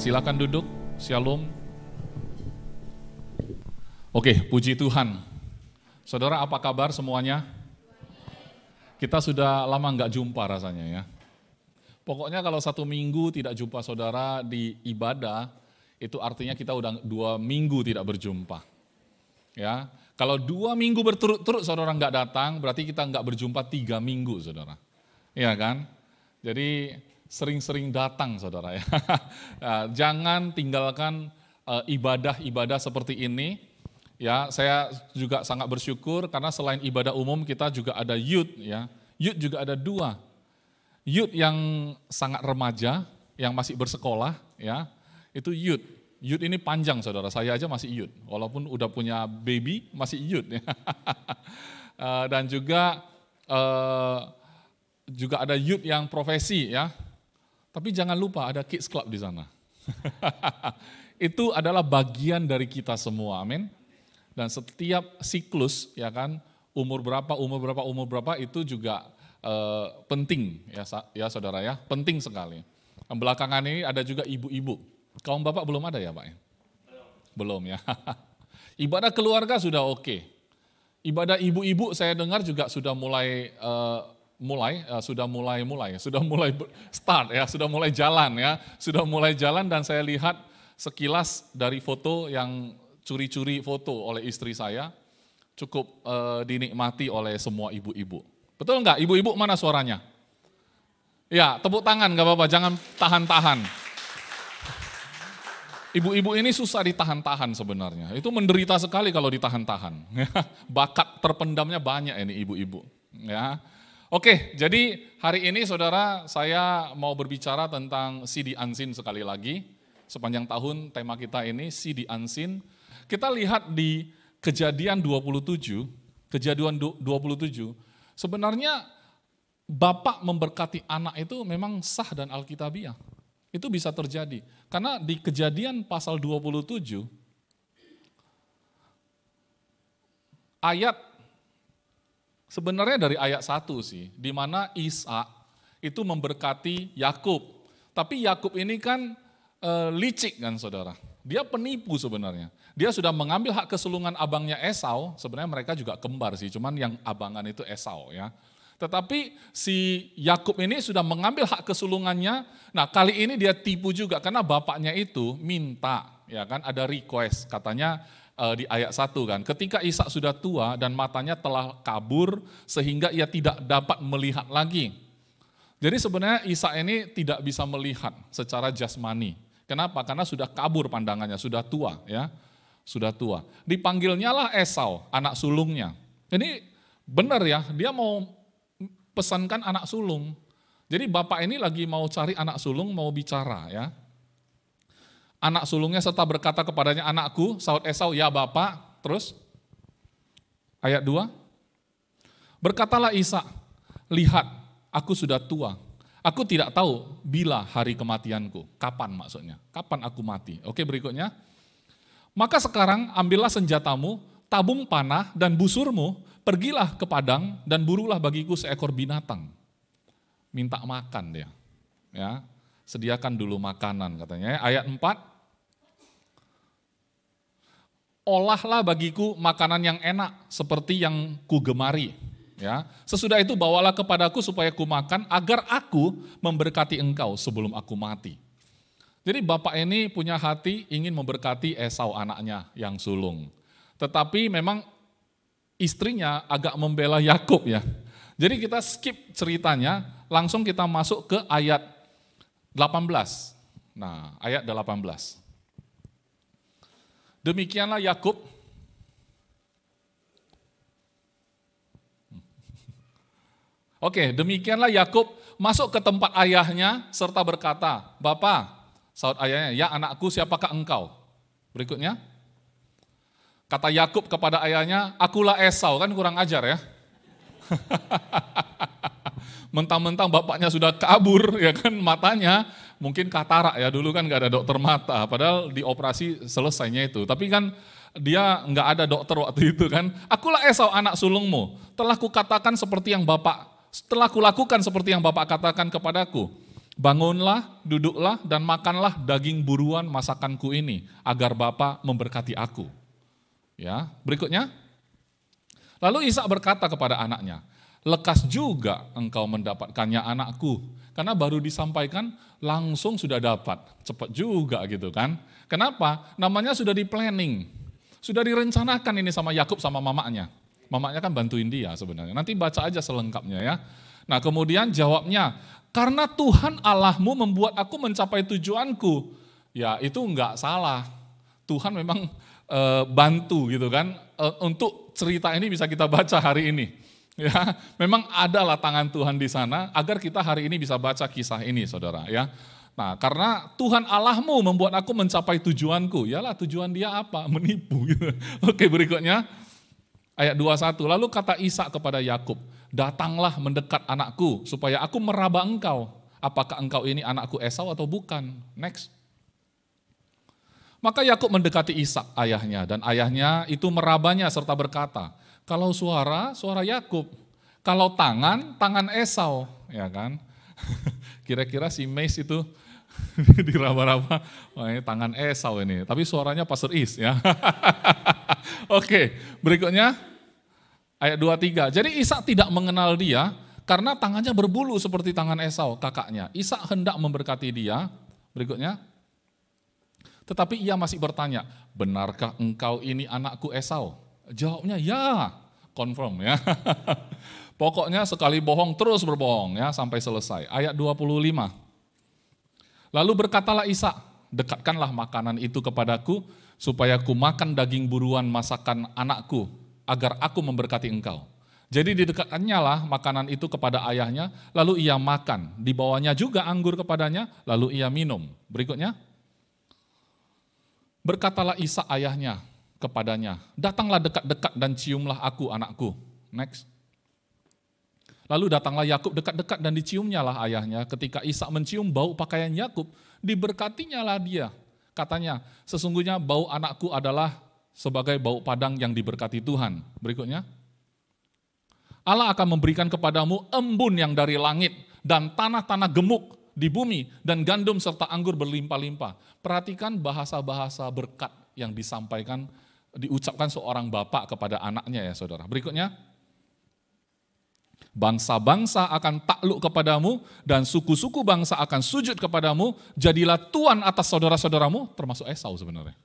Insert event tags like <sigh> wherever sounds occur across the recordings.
Silakan duduk. Shalom. Oke, puji Tuhan. Saudara, apa kabar semuanya? Kita sudah lama nggak jumpa rasanya ya. Pokoknya kalau satu minggu tidak jumpa saudara di ibadah, itu artinya kita udah dua minggu tidak berjumpa. Ya, kalau dua minggu berturut-turut saudara nggak datang, berarti kita nggak berjumpa tiga minggu saudara. Iya kan? Jadi sering-sering datang saudara ya. <laughs> ya jangan tinggalkan eh, ibadah-ibadah seperti ini. Ya, saya juga sangat bersyukur karena selain ibadah umum kita juga ada youth ya. Youth juga ada dua. Youth yang sangat remaja, yang masih bersekolah ya, itu youth. Youth ini panjang saudara, saya aja masih youth. Walaupun udah punya baby, masih youth ya. <laughs> eh, Dan juga eh, juga ada youth yang profesi ya, tapi jangan lupa ada kids club di sana. <laughs> itu adalah bagian dari kita semua, amin. Dan setiap siklus ya kan, umur berapa, umur berapa, umur berapa itu juga eh, penting ya ya saudara ya, penting sekali. Belakangan ini ada juga ibu-ibu. Kaum bapak belum ada ya, Pak? Belum. Ya? Belum ya. <laughs> Ibadah keluarga sudah oke. Okay. Ibadah ibu-ibu saya dengar juga sudah mulai eh, mulai uh, sudah mulai mulai sudah mulai start ya sudah mulai jalan ya sudah mulai jalan dan saya lihat sekilas dari foto yang curi-curi foto oleh istri saya cukup uh, dinikmati oleh semua ibu-ibu betul nggak ibu-ibu mana suaranya ya tepuk tangan nggak apa-apa jangan tahan-tahan Ibu-ibu ini susah ditahan-tahan sebenarnya. Itu menderita sekali kalau ditahan-tahan. <laughs> Bakat terpendamnya banyak ini ibu-ibu. Ya, Oke, jadi hari ini saudara saya mau berbicara tentang CD Unseen sekali lagi. Sepanjang tahun tema kita ini CD Unseen. Kita lihat di kejadian 27, kejadian 27, sebenarnya bapak memberkati anak itu memang sah dan alkitabiah. Itu bisa terjadi. Karena di kejadian pasal 27, ayat Sebenarnya dari ayat 1 sih, di mana Isa itu memberkati Yakub. Tapi Yakub ini kan e, licik kan saudara. Dia penipu sebenarnya. Dia sudah mengambil hak kesulungan abangnya Esau. Sebenarnya mereka juga kembar sih, cuman yang abangan itu Esau ya. Tetapi si Yakub ini sudah mengambil hak kesulungannya. Nah kali ini dia tipu juga karena bapaknya itu minta, ya kan ada request. Katanya uh, di ayat 1 kan. Ketika Ishak sudah tua dan matanya telah kabur sehingga ia tidak dapat melihat lagi. Jadi sebenarnya Ishak ini tidak bisa melihat secara jasmani. Kenapa? Karena sudah kabur pandangannya, sudah tua ya. Sudah tua. Dipanggilnya lah Esau, anak sulungnya. Ini benar ya, dia mau pesankan anak sulung. Jadi bapak ini lagi mau cari anak sulung, mau bicara ya anak sulungnya serta berkata kepadanya, anakku, Saud Esau, ya Bapak. Terus, ayat 2. Berkatalah Isa, lihat, aku sudah tua. Aku tidak tahu bila hari kematianku. Kapan maksudnya? Kapan aku mati? Oke berikutnya. Maka sekarang ambillah senjatamu, tabung panah dan busurmu, pergilah ke padang dan burulah bagiku seekor binatang. Minta makan dia. Ya, sediakan dulu makanan katanya. Ya. Ayat 4, olahlah bagiku makanan yang enak seperti yang kugemari. Ya, sesudah itu bawalah kepadaku supaya ku makan agar aku memberkati engkau sebelum aku mati. Jadi bapak ini punya hati ingin memberkati Esau anaknya yang sulung. Tetapi memang istrinya agak membela Yakub ya. Jadi kita skip ceritanya, langsung kita masuk ke ayat 18. Nah, ayat 18. Demikianlah Yakub. Oke, demikianlah Yakub masuk ke tempat ayahnya serta berkata, bapak saud ayahnya, ya anakku, siapakah engkau?" Berikutnya, kata Yakub kepada ayahnya, "Akulah Esau." Kan kurang ajar ya. <laughs> Mentang-mentang bapaknya sudah kabur ya kan matanya, mungkin katarak ya dulu kan nggak ada dokter mata, padahal di operasi selesainya itu. Tapi kan dia nggak ada dokter waktu itu kan. Akulah Esau anak sulungmu, telah kukatakan seperti yang bapak, telah kulakukan seperti yang bapak katakan kepadaku. Bangunlah, duduklah, dan makanlah daging buruan masakanku ini, agar bapak memberkati aku. Ya, berikutnya. Lalu Ishak berkata kepada anaknya, lekas juga engkau mendapatkannya anakku. Karena baru disampaikan langsung sudah dapat. Cepat juga gitu kan. Kenapa? Namanya sudah di planning. Sudah direncanakan ini sama Yakub sama mamanya. Mamanya kan bantuin dia sebenarnya. Nanti baca aja selengkapnya ya. Nah kemudian jawabnya, karena Tuhan Allahmu membuat aku mencapai tujuanku. Ya itu enggak salah. Tuhan memang e, bantu gitu kan. E, untuk cerita ini bisa kita baca hari ini <laughs> Ya, memang adalah tangan Tuhan di sana agar kita hari ini bisa baca kisah ini, Saudara, ya. Nah, karena Tuhan Allahmu membuat aku mencapai tujuanku. Yalah, tujuan dia apa? <laughs> Menipu. <laughs> Oke, berikutnya ayat 21. Lalu kata Isa kepada Yakub, "Datanglah mendekat anakku supaya aku meraba engkau. Apakah engkau ini anakku Esau atau bukan?" Next. Maka Yakub mendekati Isa ayahnya dan ayahnya itu merabanya serta berkata, kalau suara, suara Yakub. Kalau tangan, tangan Esau, ya kan? <laughs> Kira-kira si Mace itu <laughs> diraba-raba, oh, ini tangan Esau ini. Tapi suaranya Pastor Is ya. <laughs> Oke, berikutnya ayat 23. Jadi Isa tidak mengenal dia karena tangannya berbulu seperti tangan Esau, kakaknya. Isa hendak memberkati dia. Berikutnya, tetapi ia masih bertanya, benarkah engkau ini anakku Esau? Jawabnya ya, confirm ya. <laughs> Pokoknya sekali bohong terus berbohong ya sampai selesai. Ayat 25. Lalu berkatalah Isa, dekatkanlah makanan itu kepadaku supaya ku makan daging buruan masakan anakku agar aku memberkati engkau. Jadi didekatkannya lah makanan itu kepada ayahnya, lalu ia makan. Di bawahnya juga anggur kepadanya, lalu ia minum. Berikutnya, berkatalah Isa ayahnya, kepadanya, "Datanglah dekat-dekat dan ciumlah aku, anakku." Next. Lalu datanglah Yakub dekat-dekat dan diciumnya lah ayahnya. Ketika Isa mencium bau pakaian Yakub, diberkatinya lah dia. Katanya, sesungguhnya bau anakku adalah sebagai bau padang yang diberkati Tuhan. Berikutnya, Allah akan memberikan kepadamu embun yang dari langit dan tanah-tanah gemuk di bumi dan gandum serta anggur berlimpah-limpah. Perhatikan bahasa-bahasa berkat yang disampaikan diucapkan seorang bapak kepada anaknya ya saudara. Berikutnya, bangsa-bangsa akan takluk kepadamu dan suku-suku bangsa akan sujud kepadamu, jadilah tuan atas saudara-saudaramu, termasuk Esau sebenarnya. <laughs>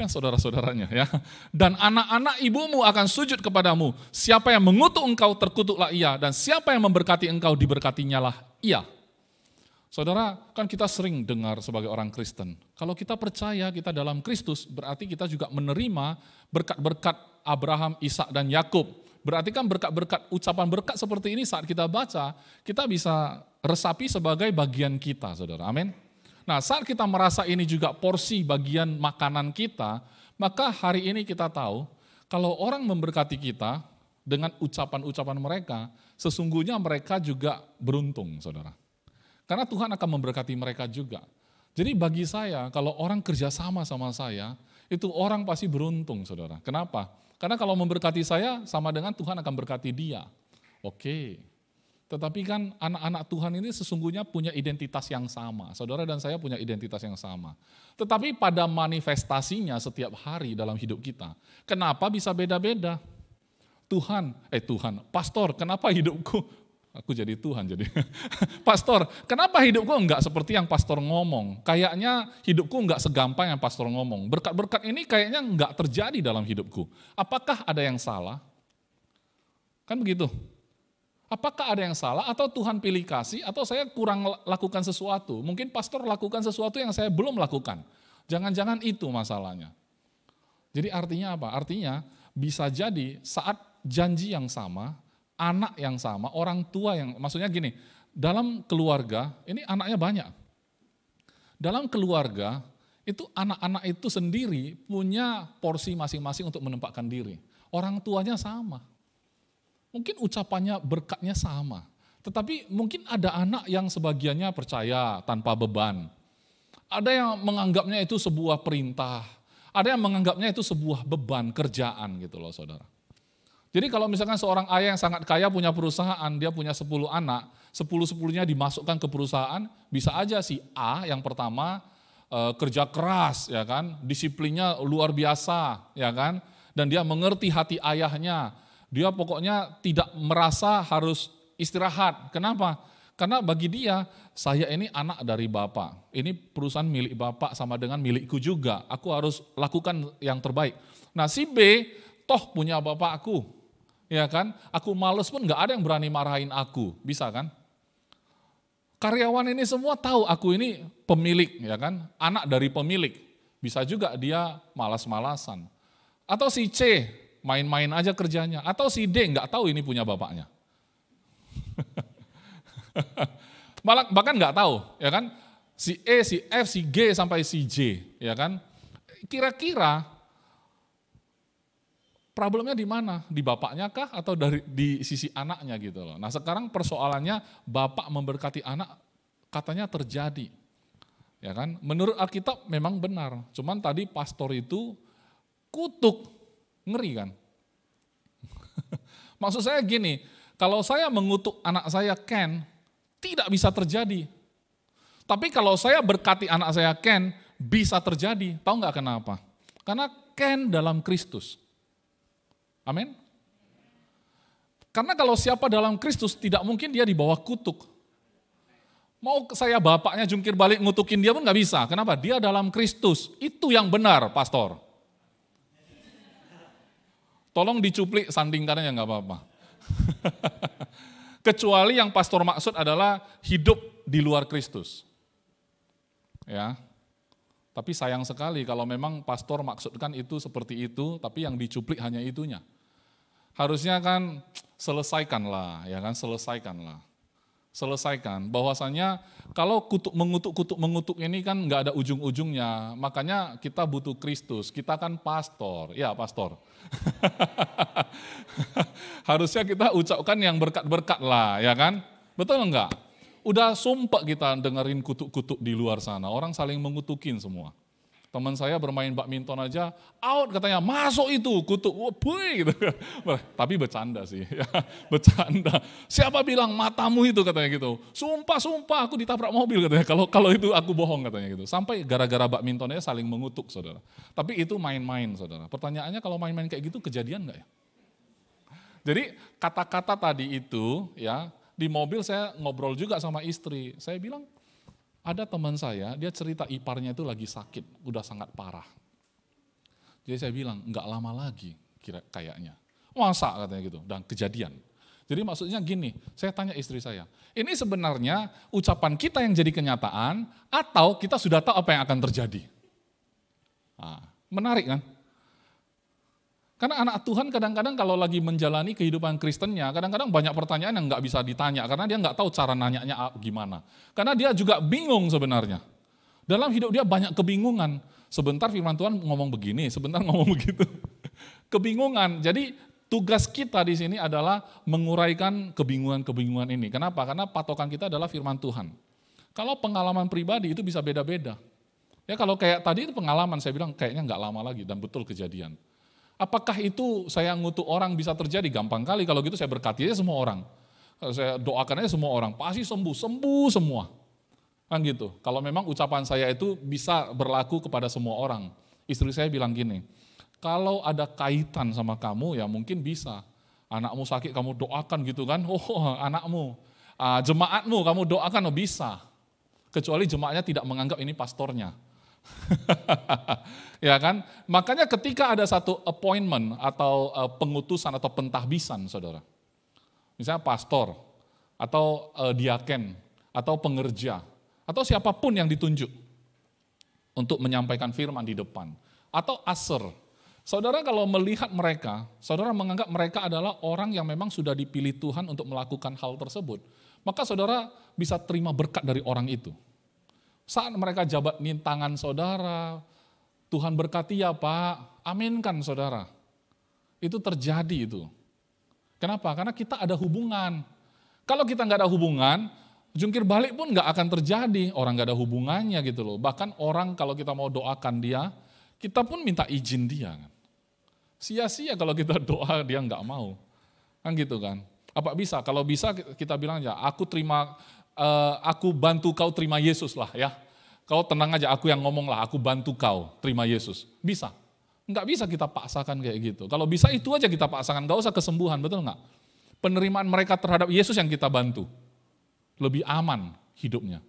Kan saudara-saudaranya ya. Dan anak-anak ibumu akan sujud kepadamu. Siapa yang mengutuk engkau terkutuklah ia dan siapa yang memberkati engkau diberkatinya lah ia. Saudara, kan kita sering dengar sebagai orang Kristen, kalau kita percaya kita dalam Kristus, berarti kita juga menerima berkat-berkat Abraham, Ishak, dan Yakub. Berarti kan berkat-berkat ucapan berkat seperti ini saat kita baca, kita bisa resapi sebagai bagian kita, Saudara. Amin. Nah, saat kita merasa ini juga porsi bagian makanan kita, maka hari ini kita tahu kalau orang memberkati kita dengan ucapan-ucapan mereka, sesungguhnya mereka juga beruntung, Saudara. Karena Tuhan akan memberkati mereka juga. Jadi bagi saya, kalau orang kerja sama sama saya, itu orang pasti beruntung saudara. Kenapa? Karena kalau memberkati saya, sama dengan Tuhan akan berkati dia. Oke, tetapi kan anak-anak Tuhan ini sesungguhnya punya identitas yang sama. Saudara dan saya punya identitas yang sama. Tetapi pada manifestasinya setiap hari dalam hidup kita, kenapa bisa beda-beda? Tuhan, eh Tuhan, pastor, kenapa hidupku Aku jadi Tuhan jadi. <laughs> pastor, kenapa hidupku enggak seperti yang pastor ngomong? Kayaknya hidupku enggak segampang yang pastor ngomong. Berkat-berkat ini kayaknya enggak terjadi dalam hidupku. Apakah ada yang salah? Kan begitu. Apakah ada yang salah atau Tuhan pilih kasih atau saya kurang lakukan sesuatu? Mungkin pastor lakukan sesuatu yang saya belum lakukan. Jangan-jangan itu masalahnya. Jadi artinya apa? Artinya bisa jadi saat janji yang sama anak yang sama, orang tua yang maksudnya gini, dalam keluarga ini anaknya banyak. Dalam keluarga itu anak-anak itu sendiri punya porsi masing-masing untuk menempatkan diri. Orang tuanya sama. Mungkin ucapannya berkatnya sama. Tetapi mungkin ada anak yang sebagiannya percaya tanpa beban. Ada yang menganggapnya itu sebuah perintah. Ada yang menganggapnya itu sebuah beban kerjaan gitu loh saudara. Jadi kalau misalkan seorang ayah yang sangat kaya punya perusahaan, dia punya 10 anak, 10-10-nya dimasukkan ke perusahaan, bisa aja si A yang pertama e, kerja keras, ya kan, disiplinnya luar biasa, ya kan, dan dia mengerti hati ayahnya. Dia pokoknya tidak merasa harus istirahat. Kenapa? Karena bagi dia, saya ini anak dari Bapak. Ini perusahaan milik Bapak sama dengan milikku juga. Aku harus lakukan yang terbaik. Nah si B, toh punya Bapakku ya kan? Aku males pun nggak ada yang berani marahin aku, bisa kan? Karyawan ini semua tahu aku ini pemilik, ya kan? Anak dari pemilik. Bisa juga dia malas-malasan. Atau si C, main-main aja kerjanya. Atau si D, nggak tahu ini punya bapaknya. <laughs> Malah bahkan nggak tahu, ya kan? Si E, si F, si G sampai si J, ya kan? Kira-kira problemnya di mana? Di bapaknya kah atau dari di sisi anaknya gitu loh. Nah, sekarang persoalannya bapak memberkati anak katanya terjadi. Ya kan? Menurut Alkitab memang benar. Cuman tadi pastor itu kutuk. Ngeri kan? <laughs> Maksud saya gini, kalau saya mengutuk anak saya Ken, tidak bisa terjadi. Tapi kalau saya berkati anak saya Ken, bisa terjadi. Tahu nggak kenapa? Karena Ken dalam Kristus. Amin. Karena kalau siapa dalam Kristus tidak mungkin dia dibawa kutuk. Mau saya bapaknya jungkir balik ngutukin dia pun nggak bisa. Kenapa? Dia dalam Kristus. Itu yang benar, pastor. Tolong dicuplik sandingkannya nggak apa-apa. <laughs> Kecuali yang pastor maksud adalah hidup di luar Kristus. Ya, tapi sayang sekali kalau memang pastor maksudkan itu seperti itu, tapi yang dicuplik hanya itunya. Harusnya kan selesaikanlah, ya kan, selesaikanlah. Selesaikan, bahwasanya kalau kutuk mengutuk, kutuk mengutuk ini kan nggak ada ujung-ujungnya, makanya kita butuh Kristus, kita kan pastor, ya pastor. <laughs> Harusnya kita ucapkan yang berkat-berkat lah, ya kan? Betul enggak? udah sumpah kita dengerin kutuk-kutuk di luar sana. Orang saling mengutukin semua. Teman saya bermain badminton aja, out katanya, masuk itu kutuk, boy gitu. Kan. Tapi bercanda sih, ya, <laughs> bercanda. Siapa bilang matamu itu katanya gitu. Sumpah, sumpah aku ditabrak mobil katanya. Kalau kalau itu aku bohong katanya gitu. Sampai gara-gara badmintonnya saling mengutuk saudara. Tapi itu main-main saudara. Pertanyaannya kalau main-main kayak gitu kejadian nggak ya? Jadi kata-kata tadi itu ya di mobil saya ngobrol juga sama istri. Saya bilang, ada teman saya, dia cerita iparnya itu lagi sakit, udah sangat parah. Jadi saya bilang, nggak lama lagi kira kayaknya. Masa katanya gitu, dan kejadian. Jadi maksudnya gini, saya tanya istri saya, ini sebenarnya ucapan kita yang jadi kenyataan atau kita sudah tahu apa yang akan terjadi? Nah, menarik kan? Karena anak Tuhan kadang-kadang kalau lagi menjalani kehidupan Kristennya, kadang-kadang banyak pertanyaan yang nggak bisa ditanya karena dia nggak tahu cara nanyanya gimana. Karena dia juga bingung sebenarnya. Dalam hidup dia banyak kebingungan. Sebentar firman Tuhan ngomong begini, sebentar <laughs> ngomong begitu. Kebingungan. Jadi tugas kita di sini adalah menguraikan kebingungan-kebingungan ini. Kenapa? Karena patokan kita adalah firman Tuhan. Kalau pengalaman pribadi itu bisa beda-beda. Ya kalau kayak tadi itu pengalaman, saya bilang kayaknya nggak lama lagi dan betul kejadian. Apakah itu saya ngutuk orang bisa terjadi? Gampang kali kalau gitu saya berkati aja semua orang. Saya doakan aja semua orang, pasti sembuh, sembuh semua. Kan gitu. Kalau memang ucapan saya itu bisa berlaku kepada semua orang. Istri saya bilang gini, kalau ada kaitan sama kamu ya mungkin bisa. Anakmu sakit kamu doakan gitu kan, <laughs> oh anakmu. Ah, jemaatmu kamu doakan, oh bisa. Kecuali jemaatnya tidak menganggap ini pastornya. <laughs> ya kan? Makanya ketika ada satu appointment atau eh, pengutusan atau pentahbisan saudara. Misalnya pastor atau eh, diaken atau pengerja atau siapapun yang ditunjuk untuk menyampaikan firman di depan atau aser. Saudara kalau melihat mereka, saudara menganggap mereka adalah orang yang memang sudah dipilih Tuhan untuk melakukan hal tersebut. Maka saudara bisa terima berkat dari orang itu. Saat mereka jabat tangan saudara, Tuhan berkati ya Pak, aminkan saudara. Itu terjadi itu. Kenapa? Karena kita ada hubungan. Kalau kita nggak ada hubungan, jungkir balik pun nggak akan terjadi. Orang nggak ada hubungannya gitu loh. Bahkan orang kalau kita mau doakan dia, kita pun minta izin dia. Kan. Sia-sia kalau kita <laughs> doa dia nggak mau. Kan gitu kan. Apa bisa? Kalau bisa kita bilang ya, aku terima Eh, aku bantu kau terima Yesus lah ya. Kau tenang aja, aku yang ngomong lah, aku bantu kau terima Yesus. Bisa. Enggak bisa kita paksakan kayak gitu. Kalau bisa itu aja kita paksakan, Gak usah kesembuhan, betul nggak? Penerimaan mereka terhadap Yesus yang kita bantu. Lebih aman hidupnya.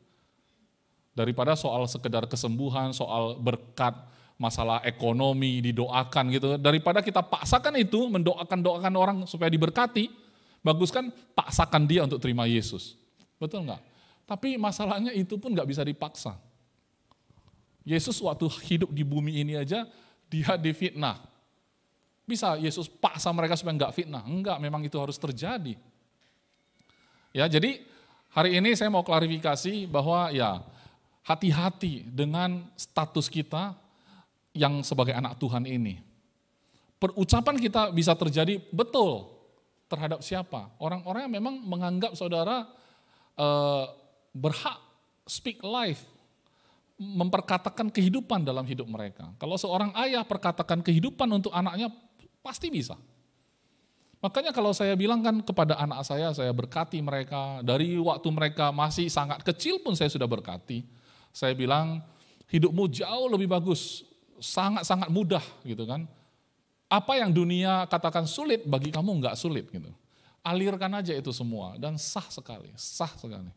Daripada soal sekedar kesembuhan, soal berkat, masalah ekonomi didoakan gitu daripada kita paksakan itu mendoakan doakan orang supaya diberkati bagus kan paksakan dia untuk terima Yesus Betul nggak? Tapi masalahnya itu pun nggak bisa dipaksa. Yesus waktu hidup di bumi ini aja, dia difitnah. Bisa Yesus paksa mereka supaya nggak fitnah? Enggak, memang itu harus terjadi. Ya, jadi hari ini saya mau klarifikasi bahwa ya hati-hati dengan status kita yang sebagai anak Tuhan ini. Perucapan kita bisa terjadi betul terhadap siapa? Orang-orang yang memang menganggap saudara uh, berhak speak life, memperkatakan kehidupan dalam hidup mereka. Kalau seorang ayah perkatakan kehidupan untuk anaknya pasti bisa. Makanya kalau saya bilang kan kepada anak saya, saya berkati mereka, dari waktu mereka masih sangat kecil pun saya sudah berkati. Saya bilang, hidupmu jauh lebih bagus, sangat-sangat mudah gitu kan. Apa yang dunia katakan sulit, bagi kamu nggak sulit gitu. Alirkan aja itu semua dan sah sekali, sah sekali.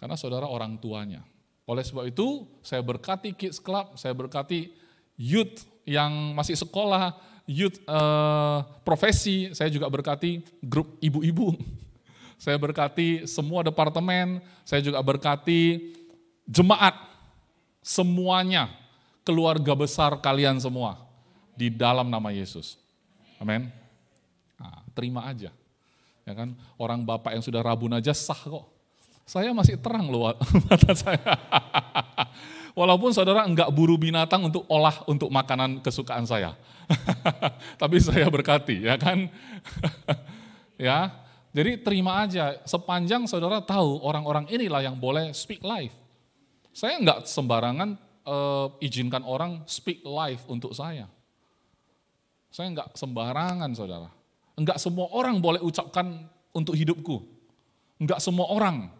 Karena saudara orang tuanya. Oleh sebab itu, saya berkati kids club, saya berkati youth yang masih sekolah, youth uh, profesi, saya juga berkati grup ibu-ibu. <laughs> saya berkati semua departemen, saya juga berkati jemaat semuanya, keluarga besar kalian semua di dalam nama Yesus. Amin. Nah, terima aja. Ya kan? Orang bapak yang sudah rabun aja sah kok. Saya masih terang loh <laughs> mata saya. Walaupun saudara enggak buru binatang untuk olah untuk makanan kesukaan saya. <laughs> Tapi saya berkati, ya kan? <laughs> ya. Jadi terima aja sepanjang saudara tahu orang-orang inilah yang boleh speak life. Saya enggak sembarangan uh, izinkan orang speak life untuk saya. Saya enggak sembarangan saudara. Enggak semua orang boleh ucapkan untuk hidupku. Enggak semua orang.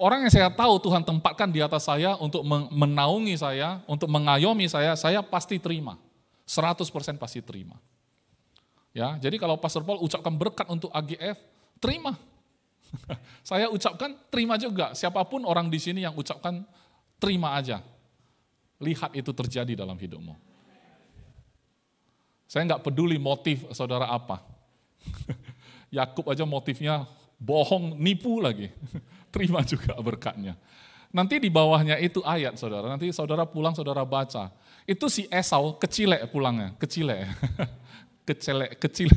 Orang yang saya tahu Tuhan tempatkan di atas saya untuk menaungi saya, untuk mengayomi saya, saya pasti terima. 100% pasti terima. Ya, jadi kalau Pastor Paul ucapkan berkat untuk AGF, terima. <laughs> saya ucapkan terima juga. Siapapun orang di sini yang ucapkan terima aja. Lihat itu terjadi dalam hidupmu. Saya nggak peduli motif saudara apa. <laughs> Yakub aja motifnya bohong, nipu lagi. <laughs> Terima juga berkatnya. Nanti di bawahnya itu ayat saudara, nanti saudara pulang saudara baca. Itu si Esau kecilek pulangnya, kecilek. <laughs> Kecelek, kecil.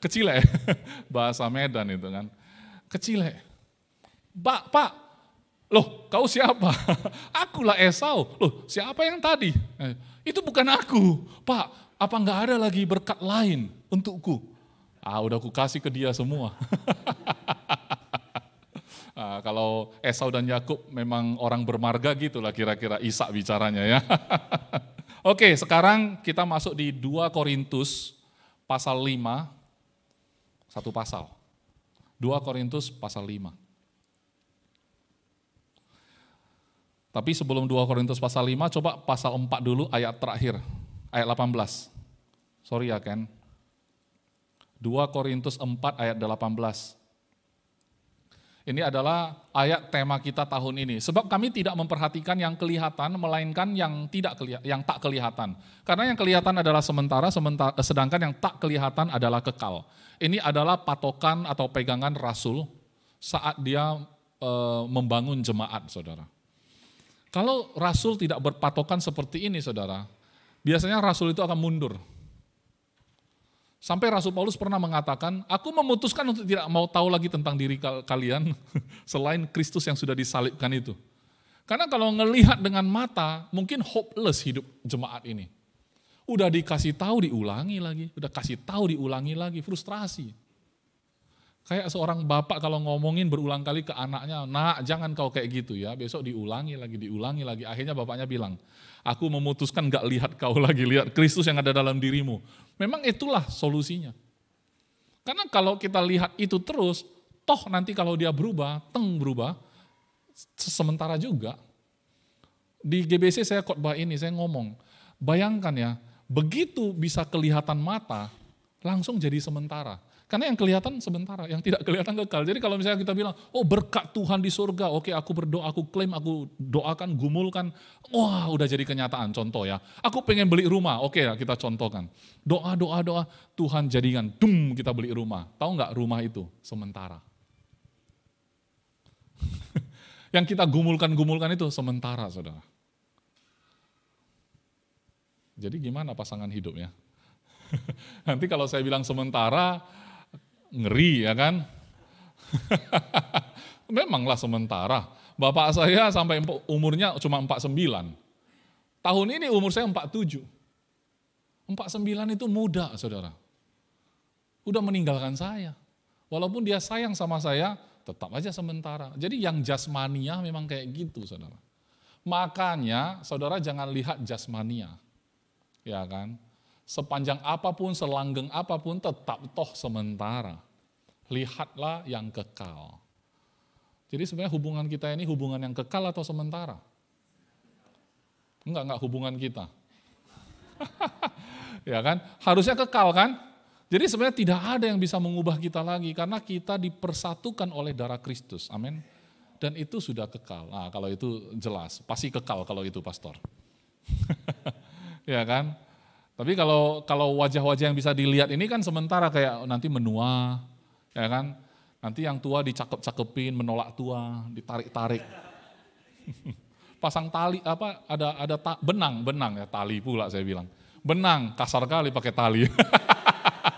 kecilek. Bahasa Medan itu kan. Kecilek. Pak, Pak, Loh, kau siapa? Akulah Esau. Loh, siapa yang tadi? Eh, itu bukan aku. Pak, apa nggak ada lagi berkat lain untukku? Ah, udah aku kasih ke dia semua. <laughs> ah, kalau Esau dan Yakub memang orang bermarga gitulah kira-kira Isak bicaranya ya. <laughs> Oke, sekarang kita masuk di 2 Korintus pasal 5 satu pasal. 2 Korintus pasal 5. Tapi sebelum 2 Korintus pasal 5, coba pasal 4 dulu ayat terakhir ayat 18. Sorry ya Ken. 2 Korintus 4 ayat 18. Ini adalah ayat tema kita tahun ini. Sebab kami tidak memperhatikan yang kelihatan melainkan yang tidak kelihatan, yang tak kelihatan. Karena yang kelihatan adalah sementara, sementara sedangkan yang tak kelihatan adalah kekal. Ini adalah patokan atau pegangan rasul saat dia e, membangun jemaat, Saudara. Kalau rasul tidak berpatokan seperti ini, Saudara, biasanya rasul itu akan mundur. Sampai Rasul Paulus pernah mengatakan, aku memutuskan untuk tidak mau tahu lagi tentang diri kalian <laughs> selain Kristus yang sudah disalibkan itu. Karena kalau ngelihat dengan mata, mungkin hopeless hidup jemaat ini. Udah dikasih tahu diulangi lagi, udah kasih tahu diulangi lagi, frustrasi. Kayak seorang bapak kalau ngomongin berulang kali ke anaknya, nak jangan kau kayak gitu ya, besok diulangi lagi, diulangi lagi. Akhirnya bapaknya bilang, Aku memutuskan gak lihat kau <laughs> lagi, lihat Kristus yang ada dalam dirimu. Memang itulah solusinya. Karena kalau kita lihat itu terus, toh nanti kalau dia berubah, teng berubah, sementara juga. Di GBC saya khotbah ini, saya ngomong, bayangkan ya, begitu bisa kelihatan mata, langsung jadi sementara. Karena yang kelihatan sementara, yang tidak kelihatan kekal. Jadi kalau misalnya kita bilang, oh berkat Tuhan di surga, oke aku berdoa, aku klaim, aku doakan, gumulkan. Wah udah jadi kenyataan, contoh ya. Aku pengen beli rumah, oke ya kita contohkan. Doa, doa, doa, Tuhan jadikan, dum kita beli rumah. Tahu nggak rumah itu? Sementara. <laughs> yang kita gumulkan-gumulkan itu sementara saudara. Jadi gimana pasangan hidupnya? <laughs> Nanti kalau saya bilang sementara, Ngeri ya kan? <laughs> Memanglah sementara. Bapak saya sampai umurnya cuma 49. Tahun ini umur saya 47. 49 itu muda, saudara. Udah meninggalkan saya. Walaupun dia sayang sama saya, tetap aja sementara. Jadi yang jasmania memang kayak gitu, saudara. Makanya saudara jangan lihat jasmania. Ya kan? sepanjang apapun, selanggeng apapun, tetap toh sementara. Lihatlah yang kekal. Jadi sebenarnya hubungan kita ini hubungan yang kekal atau sementara? Enggak, enggak hubungan kita. <laughs> ya kan? Harusnya kekal kan? Jadi sebenarnya tidak ada yang bisa mengubah kita lagi karena kita dipersatukan oleh darah Kristus. Amin. Dan itu sudah kekal. Nah, kalau itu jelas, pasti kekal kalau itu pastor. <laughs> ya kan? Tapi kalau kalau wajah-wajah yang bisa dilihat ini kan sementara kayak nanti menua, ya kan? Nanti yang tua dicakep-cakepin, menolak tua, ditarik-tarik. <laughs> Pasang tali apa ada ada ta, benang, benang ya tali pula saya bilang. Benang kasar kali pakai tali.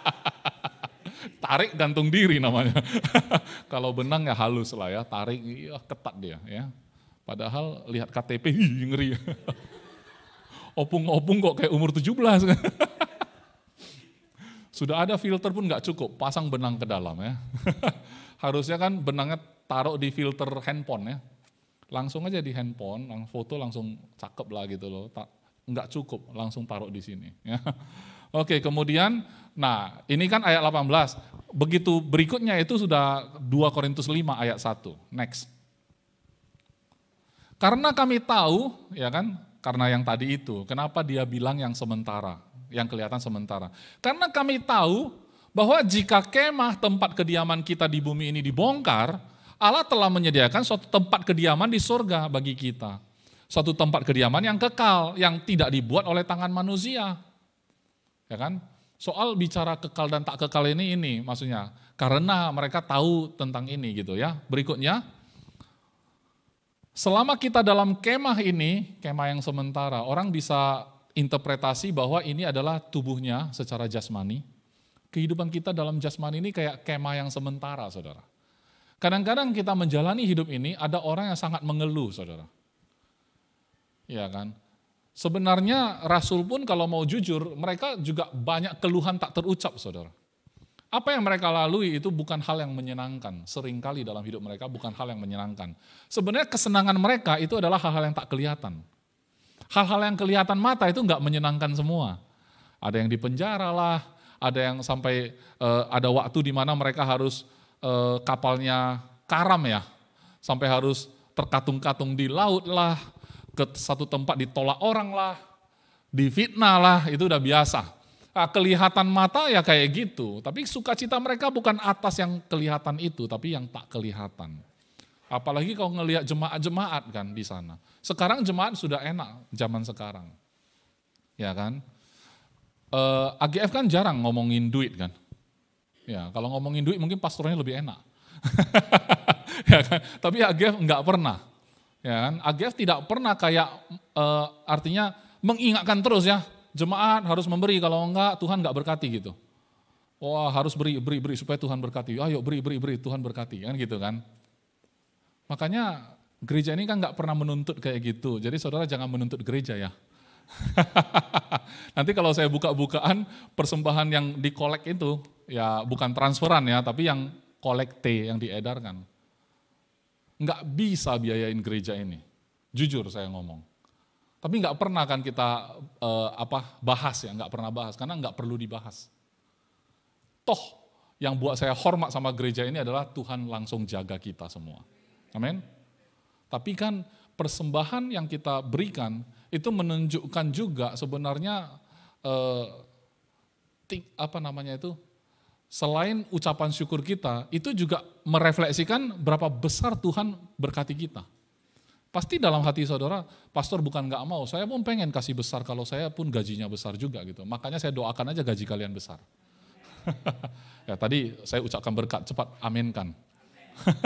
<laughs> tarik gantung diri namanya. <laughs> kalau benang ya halus lah ya, tarik ya ketat dia ya. Padahal lihat KTP ngeri opung-opung kok kayak umur 17 belas. <laughs> Sudah ada filter pun nggak cukup, pasang benang ke dalam ya. <laughs> Harusnya kan benangnya taruh di filter handphone ya. Langsung aja di handphone, lang foto langsung cakep lah gitu loh. Tak nggak cukup, langsung taruh di sini. Ya. <laughs> Oke, kemudian, nah ini kan ayat 18. Begitu berikutnya itu sudah 2 Korintus 5 ayat 1. Next. Karena kami tahu, ya kan, karena yang tadi itu. Kenapa dia bilang yang sementara, yang kelihatan sementara? Karena kami tahu bahwa jika kemah tempat kediaman kita di bumi ini dibongkar, Allah telah menyediakan suatu tempat kediaman di surga bagi kita. Suatu tempat kediaman yang kekal, yang tidak dibuat oleh tangan manusia. Ya kan? soal bicara kekal dan tak kekal ini ini maksudnya karena mereka tahu tentang ini gitu ya. Berikutnya Selama kita dalam kemah ini, kemah yang sementara, orang bisa interpretasi bahwa ini adalah tubuhnya secara jasmani. Kehidupan kita dalam jasmani ini kayak kemah yang sementara, saudara. Kadang-kadang kita menjalani hidup ini, ada orang yang sangat mengeluh, saudara. Iya kan? Sebenarnya Rasul pun kalau mau jujur, mereka juga banyak keluhan tak terucap, saudara. Apa yang mereka lalui itu bukan hal yang menyenangkan. Seringkali dalam hidup mereka bukan hal yang menyenangkan. Sebenarnya kesenangan mereka itu adalah hal-hal yang tak kelihatan. Hal-hal yang kelihatan mata itu nggak menyenangkan semua. Ada yang dipenjara lah, ada yang sampai uh, ada waktu di mana mereka harus uh, kapalnya karam ya, sampai harus terkatung-katung di laut lah, ke satu tempat ditolak orang lah, difitnah lah, itu udah biasa. Ah, kelihatan mata ya kayak gitu. Tapi sukacita mereka bukan atas yang kelihatan itu, tapi yang tak kelihatan. Apalagi kalau ngelihat jemaat-jemaat kan di sana. Sekarang jemaat sudah enak zaman sekarang. Ya kan? Uh, eh, AGF kan jarang ngomongin duit kan. Ya, kalau ngomongin duit mungkin pastornya lebih enak. <laughs> ya kan? Tapi AGF nggak pernah. Ya kan? AGF tidak pernah kayak uh, artinya mengingatkan terus ya jemaat harus memberi, kalau enggak Tuhan enggak berkati gitu. Wah harus beri, beri, beri supaya Tuhan berkati. Ayo beri, beri, beri, Tuhan berkati. Kan gitu kan. Makanya gereja ini kan enggak pernah menuntut kayak gitu. Jadi saudara jangan menuntut gereja ya. <laughs> Nanti kalau saya buka-bukaan persembahan yang dikolek itu, ya bukan transferan ya, tapi yang kolekte yang diedarkan. Enggak bisa biayain gereja ini. Jujur saya ngomong. Tapi nggak pernah kan kita uh, apa bahas ya, nggak pernah bahas karena nggak perlu dibahas. Toh yang buat saya hormat sama gereja ini adalah Tuhan langsung jaga kita semua. Amin. Tapi kan persembahan yang kita berikan itu menunjukkan juga sebenarnya eh, tik, apa namanya itu selain ucapan syukur kita itu juga merefleksikan berapa besar Tuhan berkati kita. Pasti dalam hati saudara, pastor bukan nggak mau, saya pun pengen kasih besar kalau saya pun gajinya besar juga gitu. Makanya saya doakan aja gaji kalian besar. <laughs> ya tadi saya ucapkan berkat, cepat aminkan. <laughs>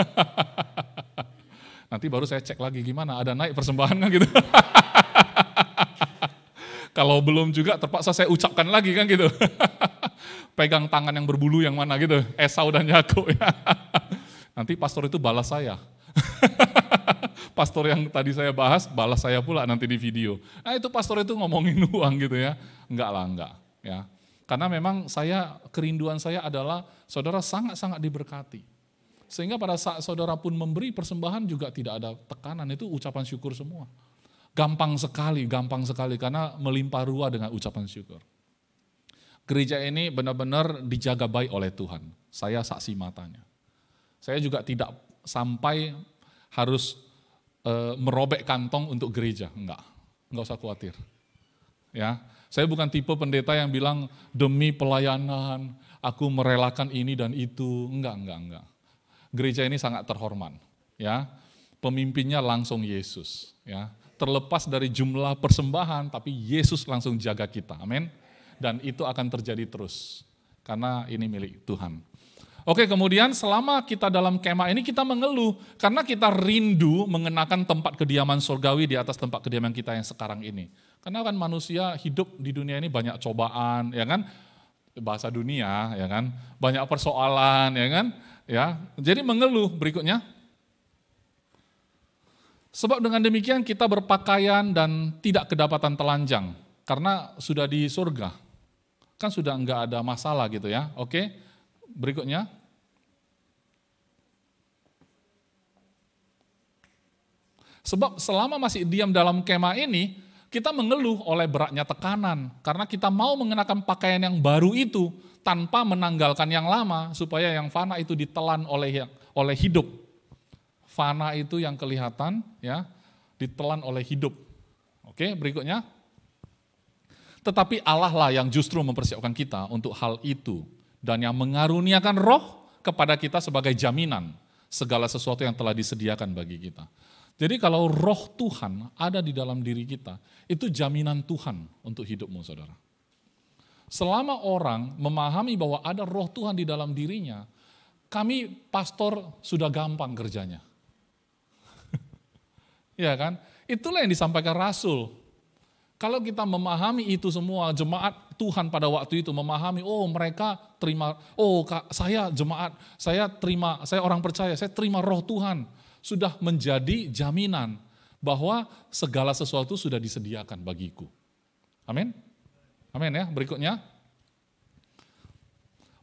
Nanti baru saya cek lagi gimana, ada naik persembahan kan gitu. <laughs> kalau belum juga terpaksa saya ucapkan lagi kan gitu. Pegang tangan yang berbulu yang mana gitu, Esau dan Yakub. Ya. Nanti pastor itu balas saya pastor yang tadi saya bahas, balas saya pula nanti di video. Nah itu pastor itu ngomongin <laughs> uang gitu ya. Enggak lah, enggak. Ya. Karena memang saya, kerinduan saya adalah saudara sangat-sangat diberkati. Sehingga pada saat saudara pun memberi persembahan juga tidak ada tekanan, itu ucapan syukur semua. Gampang sekali, gampang sekali karena melimpah ruah dengan ucapan syukur. Gereja ini benar-benar dijaga baik oleh Tuhan. Saya saksi matanya. Saya juga tidak sampai harus Eh, merobek kantong untuk gereja, enggak. Enggak usah khawatir. Ya, saya bukan tipe pendeta yang bilang demi pelayanan aku merelakan ini dan itu. Enggak, enggak, enggak. Gereja ini sangat terhormat, ya. Pemimpinnya langsung Yesus, ya. Terlepas dari jumlah persembahan, tapi Yesus langsung jaga kita. Amin. Dan itu akan terjadi terus karena ini milik Tuhan. Oke, kemudian selama kita dalam kemah ini kita mengeluh karena kita rindu mengenakan tempat kediaman surgawi di atas tempat kediaman kita yang sekarang ini. Karena kan manusia hidup di dunia ini banyak cobaan, ya kan? Bahasa dunia, ya kan? Banyak persoalan, ya kan? Ya. Jadi mengeluh berikutnya. Sebab dengan demikian kita berpakaian dan tidak kedapatan telanjang karena sudah di surga. Kan sudah enggak ada masalah gitu ya. Oke. Berikutnya. Sebab selama masih diam dalam kema ini, kita mengeluh oleh beratnya tekanan. Karena kita mau mengenakan pakaian yang baru itu tanpa menanggalkan yang lama supaya yang fana itu ditelan oleh yang oleh hidup. Fana itu yang kelihatan ya, ditelan oleh hidup. Oke, berikutnya. Tetapi Allah lah yang justru mempersiapkan kita untuk hal itu dan yang mengaruniakan roh kepada kita sebagai jaminan segala sesuatu yang telah disediakan bagi kita. Jadi kalau roh Tuhan ada di dalam diri kita, itu jaminan Tuhan untuk hidupmu saudara. Selama orang memahami bahwa ada roh Tuhan di dalam dirinya, kami pastor sudah gampang kerjanya. <laughs> ya kan? Itulah yang disampaikan Rasul. Kalau kita memahami itu semua, jemaat Tuhan pada waktu itu memahami, oh mereka terima, oh kak, saya jemaat, saya terima, saya orang percaya, saya terima roh Tuhan sudah menjadi jaminan bahwa segala sesuatu sudah disediakan bagiku. Amin. Amin ya. Berikutnya.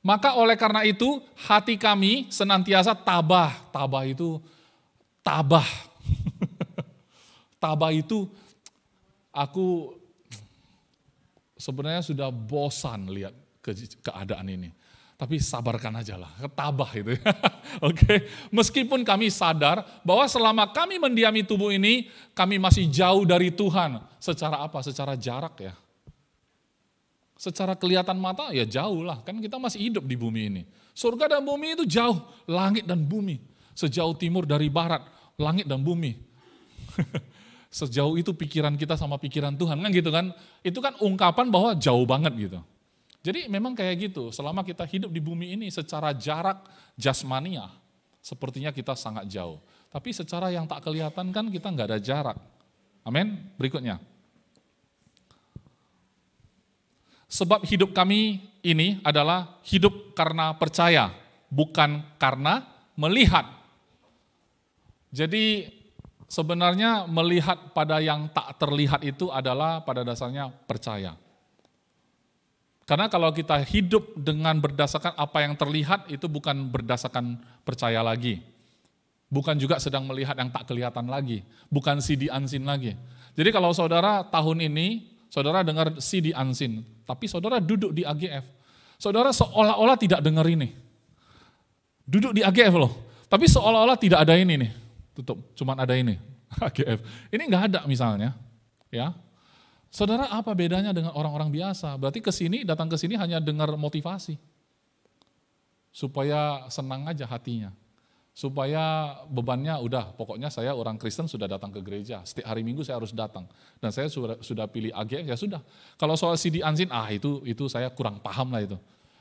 Maka oleh karena itu hati kami senantiasa tabah. Tabah itu tabah. <laughs> tabah itu aku sebenarnya sudah bosan lihat keadaan ini tapi sabarkan aja lah, ketabah itu. Ya. <laughs> Oke, okay? meskipun kami sadar bahwa selama kami mendiami tubuh ini, kami masih jauh dari Tuhan. Secara apa? Secara jarak ya. Secara kelihatan mata ya jauh lah, kan kita masih hidup di bumi ini. Surga dan bumi itu jauh, langit dan bumi. Sejauh timur dari barat, langit dan bumi. <laughs> Sejauh itu pikiran kita sama pikiran Tuhan, kan gitu kan. Itu kan ungkapan bahwa jauh banget gitu. Jadi memang kayak gitu, selama kita hidup di bumi ini secara jarak jasmania, sepertinya kita sangat jauh. Tapi secara yang tak kelihatan kan kita nggak ada jarak. Amin. Berikutnya. Sebab hidup kami ini adalah hidup karena percaya, bukan karena melihat. Jadi sebenarnya melihat pada yang tak terlihat itu adalah pada dasarnya percaya. Karena kalau kita hidup dengan berdasarkan apa yang terlihat itu bukan berdasarkan percaya lagi. Bukan juga sedang melihat yang tak kelihatan lagi, bukan si diansin lagi. Jadi kalau saudara tahun ini saudara dengar si diansin, tapi saudara duduk di AGF, saudara seolah-olah tidak dengar ini. Duduk di AGF loh, tapi seolah-olah tidak ada ini nih. Tutup, cuman ada ini. AGF. <laughs> Ini nggak ada misalnya, ya. Saudara, apa bedanya dengan orang-orang biasa? Berarti ke sini, datang ke sini hanya dengar motivasi. Supaya senang aja hatinya. Supaya bebannya udah, pokoknya saya orang Kristen sudah datang ke gereja. Setiap hari Minggu saya harus datang. Dan saya sudah, sudah pilih agen ya sudah. Kalau soal CD Anzin, ah itu itu saya kurang paham lah itu.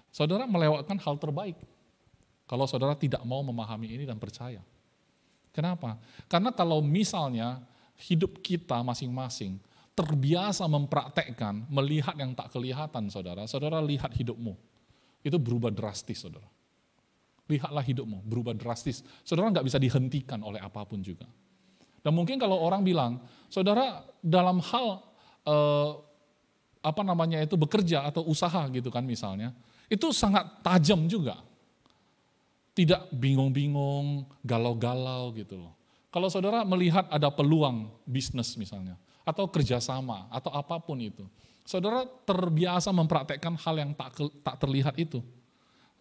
Saudara melewatkan hal terbaik. Kalau saudara tidak mau memahami ini dan percaya. Kenapa? Karena kalau misalnya hidup kita masing-masing terbiasa mempraktekkan, melihat yang tak kelihatan saudara, saudara lihat hidupmu. Itu berubah drastis saudara. Lihatlah hidupmu, berubah drastis. Saudara nggak bisa dihentikan oleh apapun juga. Dan mungkin kalau orang bilang, saudara dalam hal eh, apa namanya itu bekerja atau usaha gitu kan misalnya, itu sangat tajam juga. Tidak bingung-bingung, galau-galau gitu loh. Kalau saudara melihat ada peluang bisnis misalnya, atau kerjasama, atau apapun itu. Saudara terbiasa mempraktekkan hal yang tak, tak terlihat itu.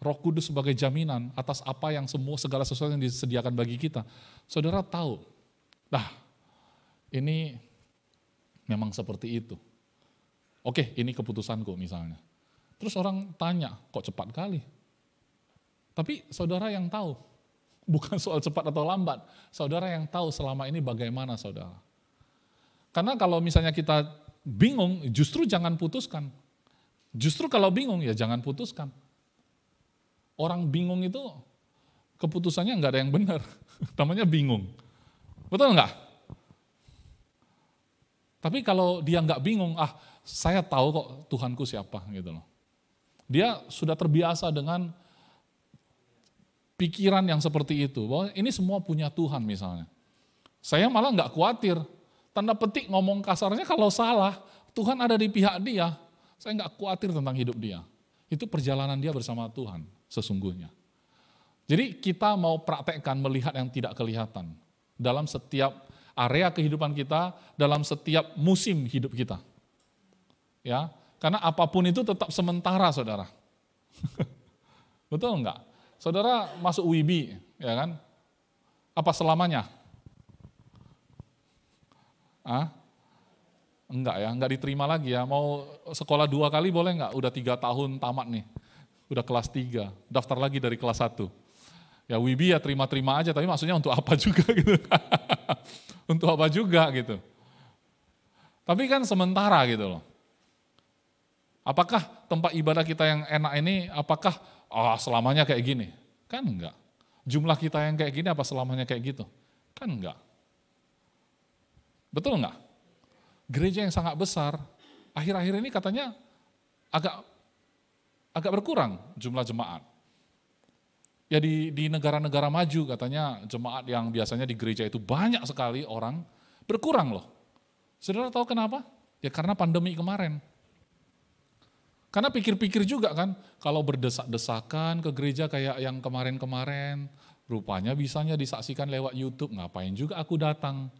Roh Kudus sebagai jaminan atas apa yang semua segala sesuatu yang disediakan bagi kita. Saudara tahu, nah ini memang seperti itu. Oke, ini keputusanku misalnya. Terus orang tanya, kok cepat kali? Tapi saudara yang tahu, <laughs> bukan soal cepat atau lambat. Saudara yang tahu selama ini bagaimana saudara karena kalau misalnya kita bingung, justru jangan putuskan. Justru kalau bingung ya jangan putuskan. Orang bingung itu keputusannya nggak ada yang benar. <laughs> Namanya bingung. Betul nggak? Tapi kalau dia nggak bingung, ah saya tahu kok Tuhanku siapa gitu loh. Dia sudah terbiasa dengan pikiran yang seperti itu. Bahwa ini semua punya Tuhan misalnya. Saya malah nggak khawatir Tanda petik ngomong kasarnya kalau salah, Tuhan ada di pihak dia. Saya nggak khawatir tentang hidup dia. Itu perjalanan dia bersama Tuhan sesungguhnya. Jadi kita mau praktekkan melihat yang tidak kelihatan. Dalam setiap area kehidupan kita, dalam setiap musim hidup kita. Ya, karena apapun itu tetap sementara, saudara. <laughs> Betul enggak? Saudara masuk WIBI, ya kan? Apa selamanya? Ah? Enggak ya, enggak diterima lagi ya. Mau sekolah dua kali boleh enggak? Udah tiga tahun tamat nih. Udah kelas tiga, daftar lagi dari kelas satu. Ya Wibi ya terima-terima aja, tapi maksudnya untuk apa juga <laughs> gitu. Kan? untuk apa juga gitu. Tapi kan sementara gitu loh. Apakah tempat ibadah kita yang enak ini, apakah oh, selamanya kayak gini? Kan enggak. Jumlah kita yang kayak gini apa selamanya kayak gitu? Kan enggak. Betul nggak? Gereja yang sangat besar, akhir-akhir ini katanya agak agak berkurang jumlah jemaat. Ya di, di negara-negara maju katanya jemaat yang biasanya di gereja itu banyak sekali orang berkurang loh. Saudara tahu kenapa? Ya karena pandemi kemarin. Karena pikir-pikir juga kan, kalau berdesak-desakan ke gereja kayak yang kemarin-kemarin, rupanya bisanya disaksikan lewat YouTube, ngapain juga aku datang.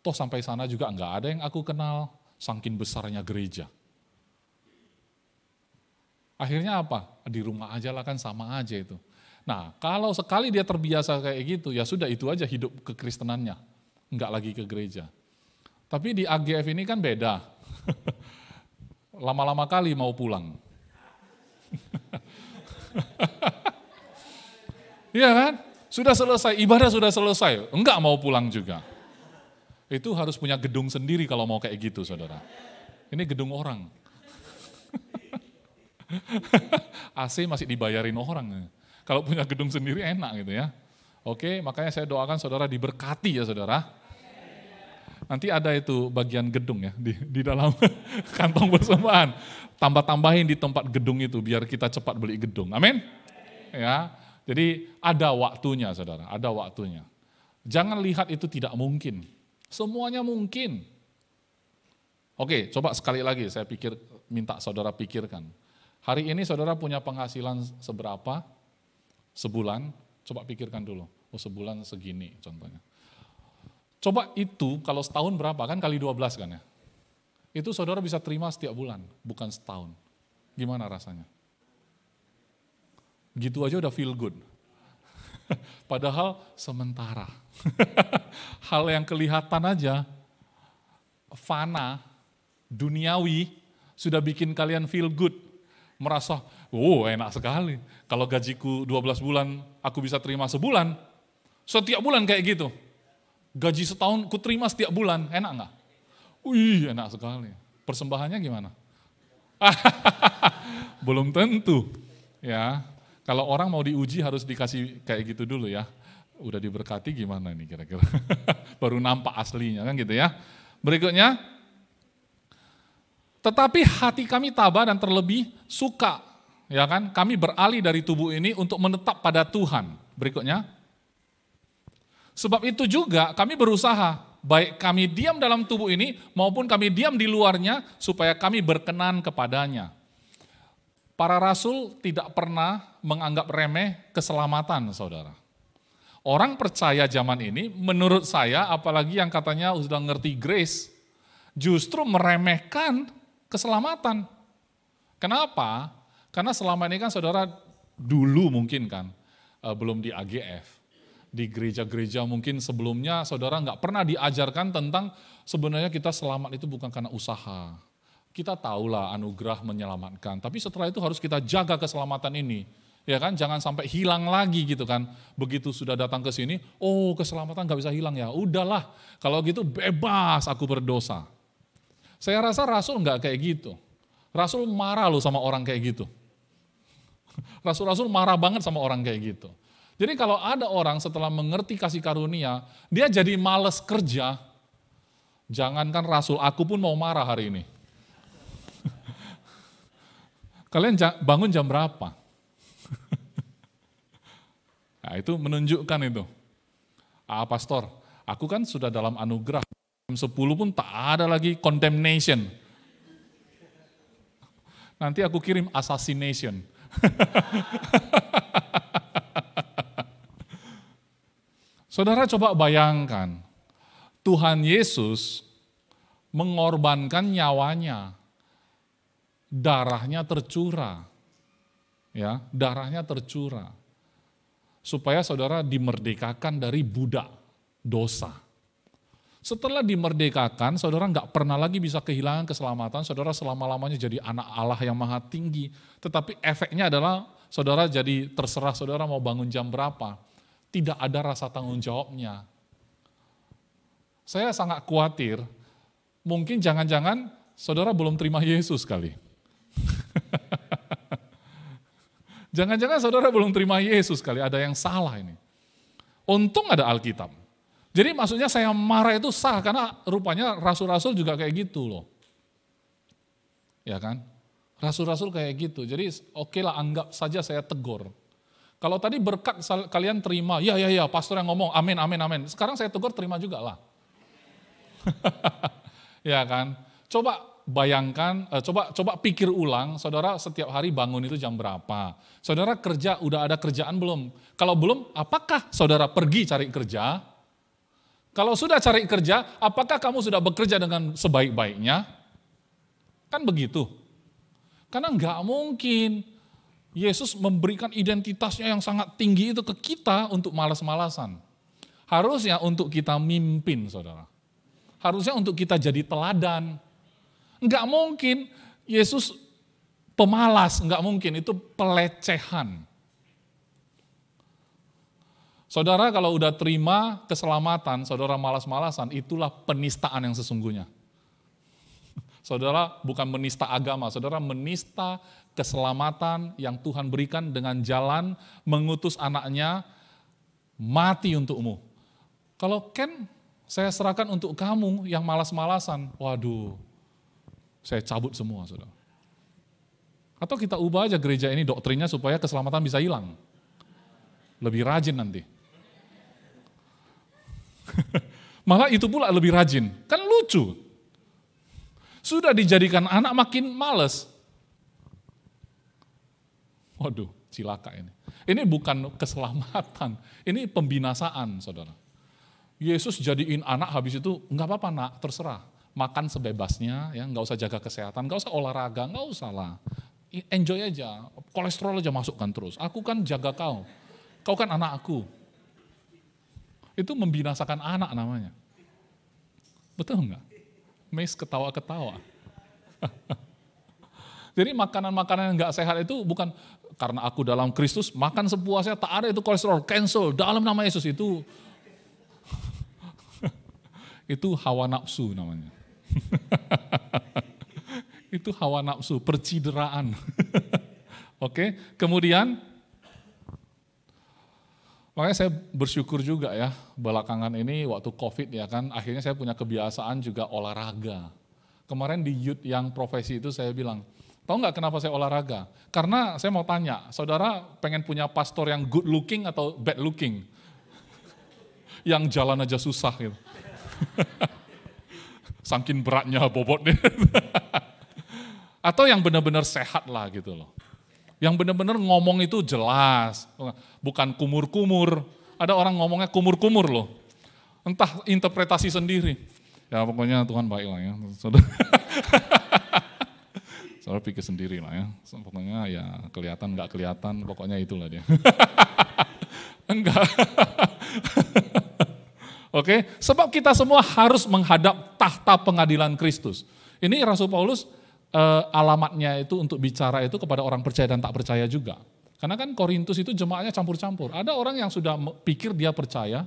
Toh sampai sana juga nggak ada yang aku kenal, sangkin besarnya gereja. Akhirnya apa? Di rumah aja lah kan sama aja itu. Nah kalau sekali dia terbiasa kayak gitu, ya sudah itu aja hidup kekristenannya. Enggak lagi ke gereja. Tapi di AGF ini kan beda. <laughs> Lama-lama kali mau pulang. <laughs> Iya kan? Sudah selesai, ibadah sudah selesai. Enggak mau pulang juga. Itu harus punya gedung sendiri kalau mau kayak gitu saudara. Ini gedung orang. AC <laughs> masih dibayarin orang. Kalau punya gedung sendiri enak gitu ya. Oke, makanya saya doakan saudara diberkati ya saudara. Nanti ada itu bagian gedung ya di, di dalam <laughs> kantong persembahan. Tambah-tambahin di tempat gedung itu biar kita cepat beli gedung. Amin. Ya. Jadi ada waktunya saudara, ada waktunya. Jangan lihat itu tidak mungkin. Semuanya mungkin. Oke, coba sekali lagi saya pikir minta saudara pikirkan. Hari ini saudara punya penghasilan seberapa? Sebulan? Coba pikirkan dulu. Oh, sebulan segini contohnya. Coba itu kalau setahun berapa kan kali 12 kan ya? Itu saudara bisa terima setiap bulan, bukan setahun. Gimana rasanya? Gitu aja udah feel good. <laughs> Padahal sementara. <laughs> Hal yang kelihatan aja, fana, duniawi, sudah bikin kalian feel good. Merasa, wow oh, enak sekali. Kalau gajiku 12 bulan, aku bisa terima sebulan. Setiap bulan kayak gitu. Gaji setahun ku terima setiap bulan, enak nggak? Wih, enak sekali. Persembahannya gimana? <laughs> Belum tentu. Ya, kalau orang mau diuji harus dikasih kayak gitu dulu ya. Udah diberkati gimana nih kira-kira. <laughs> Baru nampak aslinya kan gitu ya. Berikutnya, tetapi hati kami tabah dan terlebih suka, ya kan? Kami beralih dari tubuh ini untuk menetap pada Tuhan. Berikutnya, sebab itu juga kami berusaha baik kami diam dalam tubuh ini maupun kami diam di luarnya supaya kami berkenan kepadanya. Para rasul tidak pernah menganggap remeh keselamatan, saudara. Orang percaya zaman ini, menurut saya, apalagi yang katanya sudah ngerti grace, justru meremehkan keselamatan. Kenapa? Karena selama ini kan saudara dulu mungkin kan, eh, belum di AGF, di gereja-gereja mungkin sebelumnya saudara nggak pernah diajarkan tentang sebenarnya kita selamat itu bukan karena usaha, kita tahulah anugerah menyelamatkan. Tapi setelah itu harus kita jaga keselamatan ini. Ya kan, jangan sampai hilang lagi gitu kan. Begitu sudah datang ke sini, oh keselamatan gak bisa hilang ya. Udahlah, kalau gitu bebas aku berdosa. Saya rasa Rasul gak kayak gitu. Rasul marah loh sama orang kayak gitu. Rasul-rasul <laughs> marah banget sama orang kayak gitu. Jadi kalau ada orang setelah mengerti kasih karunia, dia jadi males kerja. Jangankan Rasul, aku pun mau marah hari ini Kalian bangun jam berapa? <laughs> nah, itu menunjukkan itu. Ah, pastor, aku kan sudah dalam anugerah. Jam 10 pun tak ada lagi condemnation. Nanti aku kirim assassination. <laughs> Saudara coba bayangkan, Tuhan Yesus mengorbankan nyawanya darahnya tercurah. Ya, darahnya tercurah. Supaya saudara dimerdekakan dari budak dosa. Setelah dimerdekakan, saudara nggak pernah lagi bisa kehilangan keselamatan, saudara selama-lamanya jadi anak Allah yang maha tinggi. Tetapi efeknya adalah saudara jadi terserah saudara mau bangun jam berapa. Tidak ada rasa tanggung jawabnya. Saya sangat khawatir, mungkin jangan-jangan saudara belum terima Yesus kali. <laughs> Jangan-jangan saudara belum terima Yesus kali, ada yang salah ini. Untung ada Alkitab. Jadi maksudnya saya marah itu sah karena rupanya rasul-rasul juga kayak gitu loh. Ya kan? Rasul-rasul kayak gitu. Jadi oke lah anggap saja saya tegur. Kalau tadi berkat kalian terima, ya ya ya pastor yang ngomong amin amin amin. Sekarang saya tegur terima juga lah. <laughs> ya kan? Coba bayangkan, eh, coba coba pikir ulang, saudara setiap hari bangun itu jam berapa? Saudara kerja udah ada kerjaan belum? Kalau belum, apakah saudara pergi cari kerja? Kalau sudah cari kerja, apakah kamu sudah bekerja dengan sebaik-baiknya? Kan begitu. Karena nggak mungkin Yesus memberikan identitasnya yang sangat tinggi itu ke kita untuk malas-malasan. Harusnya untuk kita mimpin, saudara. Harusnya untuk kita jadi teladan Enggak mungkin Yesus pemalas, enggak mungkin. Itu pelecehan. Saudara kalau udah terima keselamatan, saudara malas-malasan, itulah penistaan yang sesungguhnya. <laughs> Saudara bukan menista agama, saudara menista keselamatan yang Tuhan berikan dengan jalan mengutus anaknya mati untukmu. Kalau Ken, saya serahkan untuk kamu yang malas-malasan. Waduh, saya cabut semua, saudara. Atau kita ubah aja gereja ini doktrinnya supaya keselamatan bisa hilang. Lebih rajin nanti. <laughs> Malah itu pula lebih rajin. Kan lucu. Sudah dijadikan anak makin males. Waduh, cilaka ini. Ini bukan keselamatan, ini pembinasaan, saudara. Yesus jadiin anak habis itu, nggak apa-apa nak, terserah makan sebebasnya, ya nggak usah jaga kesehatan, nggak usah olahraga, nggak usah lah. Enjoy aja, kolesterol aja masukkan terus. Aku kan jaga kau, kau kan anak aku. Itu membinasakan anak namanya. Betul nggak? Mes ketawa-ketawa. <laughs> Jadi makanan-makanan yang nggak sehat itu bukan karena aku dalam Kristus makan sepuasnya tak ada itu kolesterol cancel dalam nama Yesus itu <laughs> itu hawa nafsu namanya. <laughs> itu hawa nafsu, percideraan. <laughs> Oke, kemudian makanya saya bersyukur juga ya belakangan ini waktu Covid ya kan akhirnya saya punya kebiasaan juga olahraga. Kemarin di youth yang profesi itu saya bilang, tau nggak kenapa saya olahraga? Karena saya mau tanya, saudara pengen punya pastor yang good looking atau bad looking? <laughs> yang jalan aja susah gitu. Sangkin beratnya bobotnya, <laughs> Atau yang benar-benar sehat lah gitu loh. Yang benar-benar ngomong itu jelas, bukan kumur-kumur. Ada orang ngomongnya kumur-kumur loh. Entah interpretasi sendiri. Ya pokoknya Tuhan baik lah ya. Saudara, <laughs> pikir sendiri lah ya. Pokoknya ya kelihatan nggak kelihatan, pokoknya itulah dia. <laughs> Enggak. Oke, sebab kita semua harus menghadap tahta pengadilan Kristus. Ini Rasul Paulus eh, alamatnya itu untuk bicara itu kepada orang percaya dan tak percaya juga. Karena kan Korintus itu jemaatnya campur-campur. Ada orang yang sudah pikir dia percaya,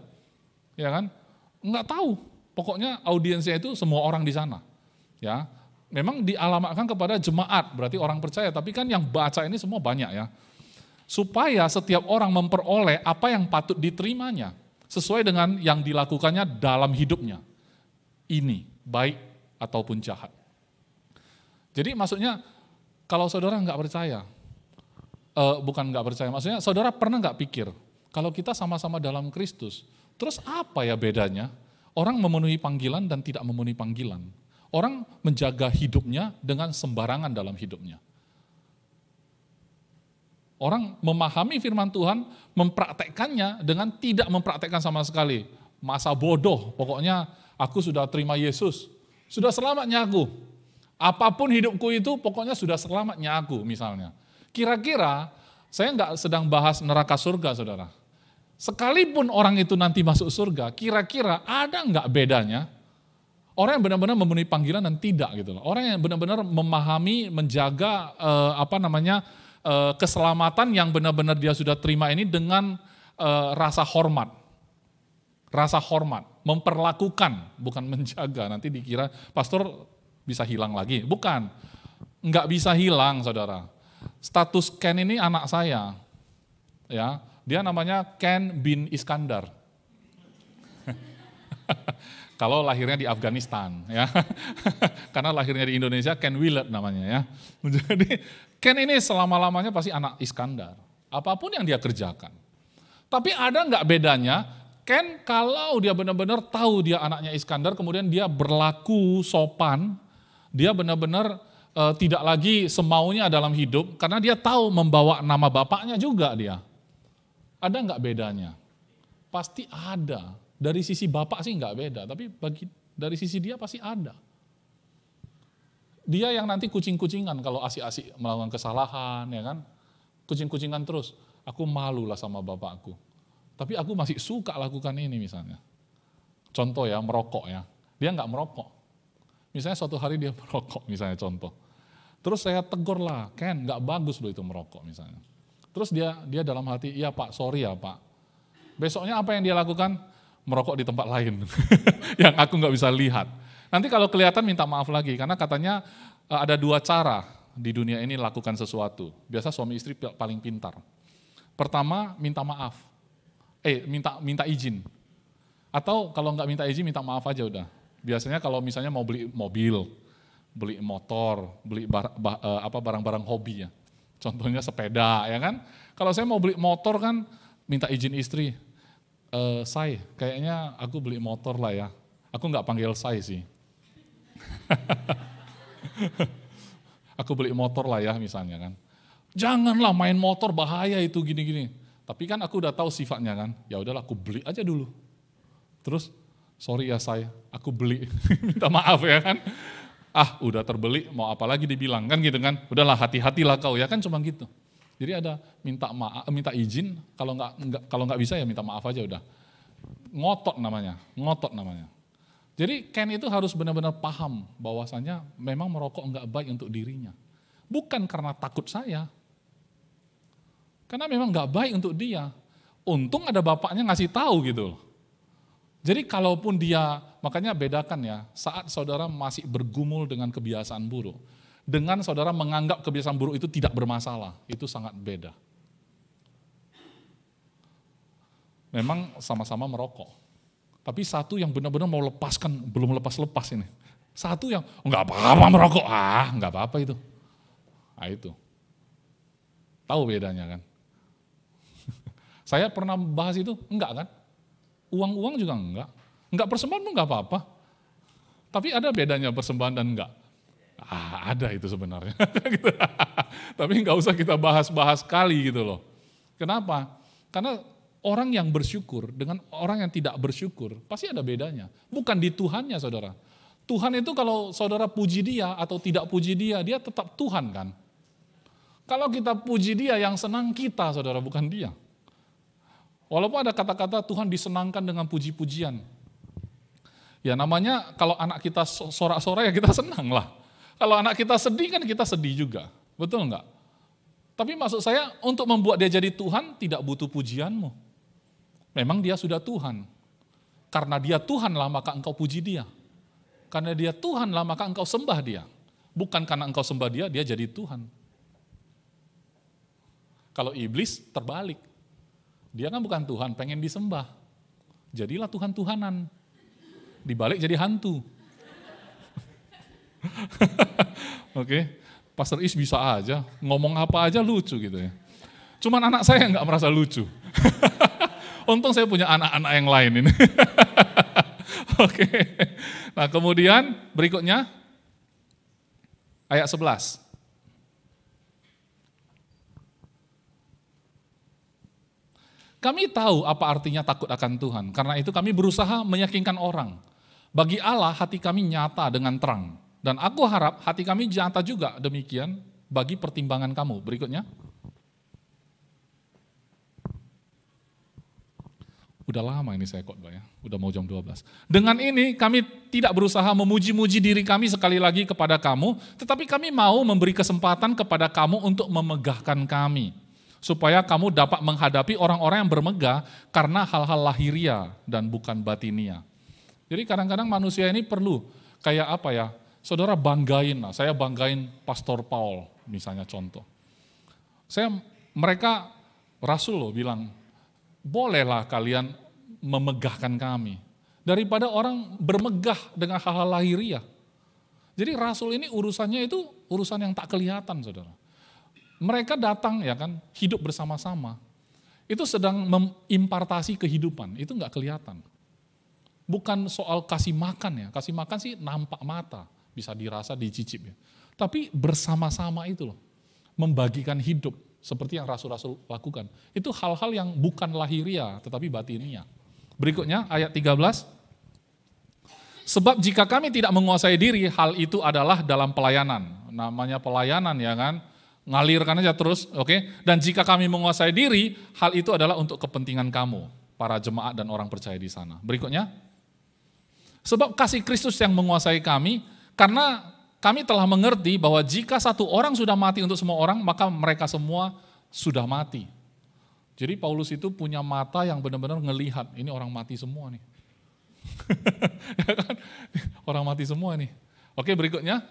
ya kan? Enggak tahu. Pokoknya audiensnya itu semua orang di sana. Ya. Memang dialamatkan kepada jemaat, berarti orang percaya, tapi kan yang baca ini semua banyak ya. Supaya setiap orang memperoleh apa yang patut diterimanya sesuai dengan yang dilakukannya dalam hidupnya. Ini baik ataupun jahat. Jadi maksudnya kalau saudara nggak percaya, uh, bukan nggak percaya, maksudnya saudara pernah nggak pikir kalau kita sama-sama dalam Kristus, terus apa ya bedanya? Orang memenuhi panggilan dan tidak memenuhi panggilan. Orang menjaga hidupnya dengan sembarangan dalam hidupnya. Orang memahami firman Tuhan, mempraktekkannya dengan tidak mempraktekkan sama sekali. Masa bodoh, pokoknya aku sudah terima Yesus. Sudah selamatnya aku. Apapun hidupku itu pokoknya sudah selamatnya aku misalnya. Kira-kira saya nggak sedang bahas neraka surga saudara. Sekalipun orang itu nanti masuk surga, kira-kira ada nggak bedanya orang yang benar-benar memenuhi panggilan dan tidak gitu loh. Orang yang benar-benar memahami, menjaga eh, apa namanya uh, keselamatan yang benar-benar dia sudah terima ini dengan uh, rasa hormat. Rasa hormat, memperlakukan, bukan menjaga. Nanti dikira pastor bisa hilang lagi. Bukan, nggak bisa hilang saudara. Status Ken ini anak saya. ya Dia namanya Ken bin Iskandar. <laughs> kalau lahirnya di Afghanistan ya. <laughs> Karena lahirnya di Indonesia Ken Willett namanya ya. <laughs> Jadi Ken ini selama-lamanya pasti anak Iskandar. Apapun yang dia kerjakan. Tapi ada nggak bedanya Ken kalau dia benar-benar tahu dia anaknya Iskandar kemudian dia berlaku sopan, dia benar-benar e, tidak lagi semaunya dalam hidup karena dia tahu membawa nama bapaknya juga dia. Ada nggak bedanya? Pasti ada. Dari sisi bapak sih nggak beda, tapi bagi dari sisi dia pasti ada. Dia yang nanti kucing-kucingan kalau asik-asik melakukan kesalahan, ya kan? Kucing-kucingan terus. Aku malu lah sama bapakku. Tapi aku masih suka lakukan ini misalnya. Contoh ya, merokok ya. Dia nggak merokok. Misalnya suatu hari dia <laughs> merokok misalnya contoh. Terus saya tegur lah, Ken nggak bagus loh itu merokok misalnya. Terus dia dia dalam hati, iya pak, sorry ya pak. Besoknya apa yang dia lakukan? merokok di tempat lain <laughs> yang aku nggak bisa lihat. Nanti kalau kelihatan minta maaf lagi karena katanya eh, ada dua cara di dunia ini lakukan sesuatu. Biasa suami istri paling pintar. Pertama minta maaf, eh minta minta izin. Atau kalau nggak minta izin minta maaf aja udah. Biasanya kalau misalnya mau beli mobil, beli motor, beli bar, bah, eh, apa barang-barang hobi ya. Contohnya sepeda ya kan. Kalau saya mau beli motor kan minta izin istri, e, Sai, kayaknya aku beli motor lah ya. Aku nggak panggil Sai sih. <laughs> aku beli motor lah ya misalnya kan. Janganlah main motor bahaya itu gini-gini. Tapi kan aku udah tahu sifatnya kan. Ya udahlah aku beli aja dulu. Terus sorry ya saya, aku beli. <laughs> Minta maaf ya kan. Ah udah terbeli, mau apa lagi dibilang kan gitu kan. Udahlah hati-hatilah kau ya kan cuma gitu. Jadi ada minta maaf, eh, minta izin, kalau nggak, kalau nggak bisa ya minta maaf aja udah. Ngotot namanya, ngotot namanya. Jadi Ken itu harus benar-benar paham bahwasannya memang merokok nggak baik untuk dirinya. Bukan karena takut saya, karena memang nggak baik untuk dia. Untung ada bapaknya ngasih tahu gitu Jadi kalaupun dia, makanya bedakan ya, saat saudara masih bergumul dengan kebiasaan buruk, dengan saudara menganggap kebiasaan buruk itu tidak bermasalah. Itu sangat beda. Memang sama-sama merokok. Tapi satu yang benar-benar mau lepaskan, belum lepas-lepas ini. Satu yang, enggak apa-apa merokok, ah nggak apa-apa itu. Nah itu. Tahu bedanya kan? <laughs> Saya pernah bahas itu, enggak kan? Uang-uang juga enggak. Enggak persembahan pun enggak apa-apa. Tapi ada bedanya persembahan dan enggak. Ah, ada itu sebenarnya. <laughs> Gitu. Tapi nggak usah kita bahas-bahas kali gitu loh. Kenapa? Karena orang yang bersyukur dengan orang yang tidak bersyukur pasti ada bedanya. Bukan di Tuhannya saudara. Tuhan itu kalau saudara puji dia atau tidak puji dia, dia tetap Tuhan kan. Kalau kita puji dia yang senang kita saudara, bukan dia. Walaupun ada kata-kata Tuhan disenangkan dengan puji-pujian. Ya namanya kalau anak kita sorak sorak ya kita senang lah. Kalau anak kita sedih kan kita sedih juga, betul enggak? Tapi maksud saya untuk membuat dia jadi Tuhan tidak butuh pujianmu. Memang dia sudah Tuhan. Karena dia Tuhan Tuhanlah maka engkau puji dia. Karena dia Tuhan Tuhanlah maka engkau sembah dia. Bukan karena engkau sembah dia, dia jadi Tuhan. Kalau iblis terbalik. Dia kan bukan Tuhan, pengen disembah. Jadilah Tuhan-Tuhanan. Dibalik jadi hantu. <laughs> Oke, okay. Pastor Is bisa aja, ngomong apa aja lucu gitu ya. Cuman anak saya nggak merasa lucu. <laughs> Untung saya punya anak-anak yang lain ini. <laughs> Oke. Okay. Nah, kemudian berikutnya ayat 11. Kami tahu apa artinya takut akan Tuhan. Karena itu kami berusaha meyakinkan orang. Bagi Allah hati kami nyata dengan terang. Dan aku harap hati kami jata juga demikian bagi pertimbangan kamu. Berikutnya. Udah lama ini saya kotbah ya, udah mau jam 12. Dengan ini kami tidak berusaha memuji-muji diri kami sekali lagi kepada kamu, tetapi kami mau memberi kesempatan kepada kamu untuk memegahkan kami. Supaya kamu dapat menghadapi orang-orang yang bermegah karena hal-hal lahiria dan bukan batinia. Jadi kadang-kadang manusia ini perlu kayak apa ya, Saudara banggain, nah, saya banggain Pastor Paul misalnya contoh. Saya mereka Rasul loh bilang, bolehlah kalian memegahkan kami daripada orang bermegah dengan hal-hal lahiriah. Jadi Rasul ini urusannya itu urusan yang tak kelihatan saudara. Mereka datang ya kan, hidup bersama-sama. Itu sedang memimpartasi kehidupan, itu nggak kelihatan. Bukan soal kasih makan ya, kasih makan sih nampak mata bisa dirasa, dicicip ya. Tapi bersama-sama itu loh, membagikan hidup seperti yang rasul-rasul lakukan. Itu hal-hal yang bukan lahiria tetapi batinia. Berikutnya ayat 13. Sebab jika kami tidak menguasai diri, hal itu adalah dalam pelayanan. Namanya pelayanan ya kan, ngalirkan aja terus, oke. Okay? Dan jika kami menguasai diri, hal itu adalah untuk kepentingan kamu, para jemaat dan orang percaya di sana. Berikutnya, sebab kasih Kristus yang menguasai kami, karena kami telah mengerti bahwa jika satu orang sudah mati untuk semua orang, maka mereka semua sudah mati. Jadi Paulus itu punya mata yang benar-benar ngelihat, ini orang mati semua nih. <laughs> Ya kan? orang mati semua nih. Oke berikutnya.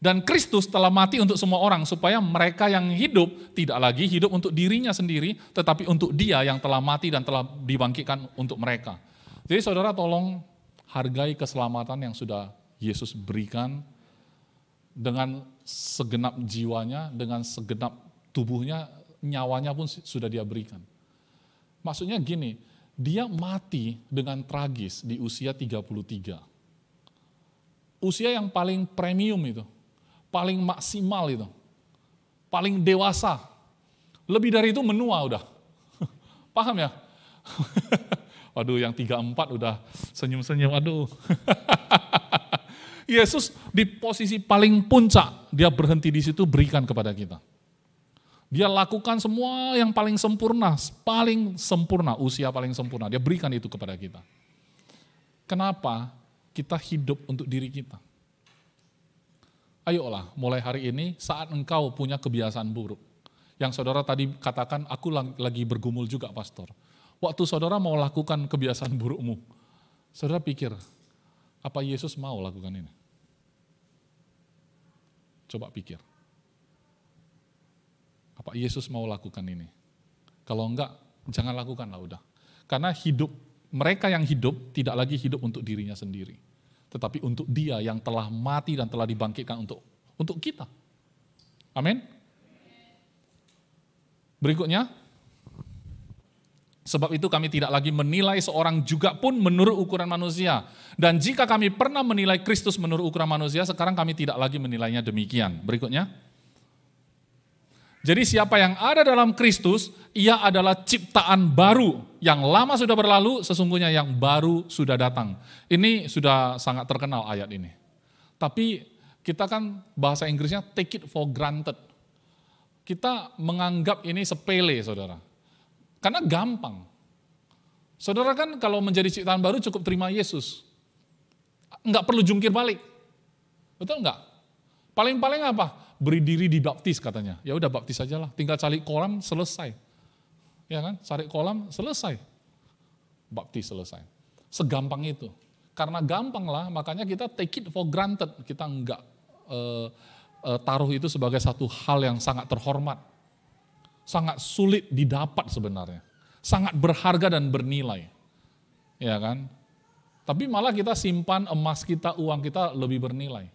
Dan Kristus telah mati untuk semua orang supaya mereka yang hidup tidak lagi hidup untuk dirinya sendiri, tetapi untuk dia yang telah mati dan telah dibangkitkan untuk mereka. Jadi saudara tolong hargai keselamatan yang sudah Yesus berikan dengan segenap jiwanya, dengan segenap tubuhnya, nyawanya pun sudah dia berikan. Maksudnya gini, dia mati dengan tragis di usia 33. Usia yang paling premium itu, paling maksimal itu, paling dewasa. Lebih dari itu menua udah. <laughs> Paham ya? <laughs> Waduh yang tiga empat udah senyum-senyum, aduh. <laughs> Yesus di posisi paling puncak, dia berhenti di situ berikan kepada kita. Dia lakukan semua yang paling sempurna, paling sempurna, usia paling sempurna. Dia berikan itu kepada kita. Kenapa kita hidup untuk diri kita? Ayolah, mulai hari ini saat engkau punya kebiasaan buruk. Yang saudara tadi katakan, aku lagi bergumul juga pastor. Waktu saudara mau lakukan kebiasaan burukmu, saudara pikir, apa Yesus mau lakukan ini? Coba pikir. Apa Yesus mau lakukan ini? Kalau enggak, jangan lakukanlah udah. Karena hidup, mereka yang hidup tidak lagi hidup untuk dirinya sendiri. Tetapi untuk dia yang telah mati dan telah dibangkitkan untuk untuk kita. Amin. Berikutnya, Sebab itu kami tidak lagi menilai seorang juga pun menurut ukuran manusia. Dan jika kami pernah menilai Kristus menurut ukuran manusia, sekarang kami tidak lagi menilainya demikian. Berikutnya. Jadi siapa yang ada dalam Kristus, ia adalah ciptaan baru. Yang lama sudah berlalu, sesungguhnya yang baru sudah datang. Ini sudah sangat terkenal ayat ini. Tapi kita kan bahasa Inggrisnya take it for granted. Kita menganggap ini sepele saudara karena gampang. Saudara kan kalau menjadi ciptaan baru cukup terima Yesus. Enggak perlu jungkir balik. Betul enggak? Paling-paling apa? Beri diri baptis katanya. Ya udah baptis aja lah. Tinggal cari kolam selesai. Ya kan? Cari kolam selesai. Baptis selesai. Segampang itu. Karena gampang lah makanya kita take it for granted. Kita enggak uh, eh, uh, eh, taruh itu sebagai satu hal yang sangat terhormat sangat sulit didapat sebenarnya. Sangat berharga dan bernilai. Ya kan? Tapi malah kita simpan emas kita, uang kita lebih bernilai.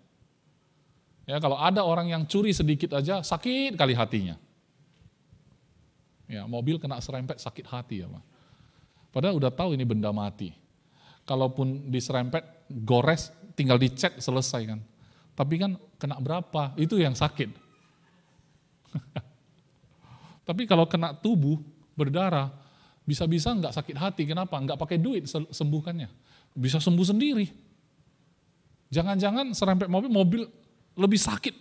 Ya, kalau ada orang yang curi sedikit aja sakit kali hatinya. Ya, mobil kena serempet sakit hati ya, Pak. Padahal udah tahu ini benda mati. Kalaupun diserempet, gores, tinggal dicek selesai kan. Tapi kan kena berapa? Itu yang sakit. <laughs> Tapi kalau kena tubuh, berdarah, bisa-bisa nggak sakit hati. Kenapa? Nggak pakai duit sembuhkannya. Bisa sembuh sendiri. Jangan-jangan serempet mobil, mobil lebih sakit.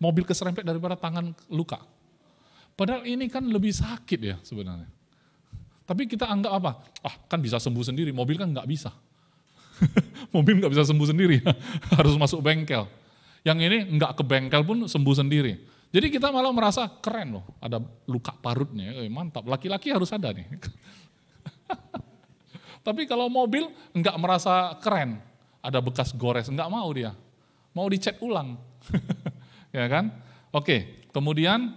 Mobil keserempet daripada tangan luka. Padahal ini kan lebih sakit ya sebenarnya. Tapi kita anggap apa? Ah kan bisa sembuh sendiri, mobil kan nggak bisa. <laughs> mobil nggak bisa sembuh sendiri, <laughs> harus masuk bengkel. Yang ini nggak ke bengkel pun sembuh sendiri jadi kita malah merasa keren loh, ada luka parutnya, eh, mantap. Laki-laki harus ada nih. <laughs> Tapi kalau mobil nggak merasa keren, ada bekas gores, nggak mau dia. Mau dicek ulang. <laughs> ya kan? Oke, kemudian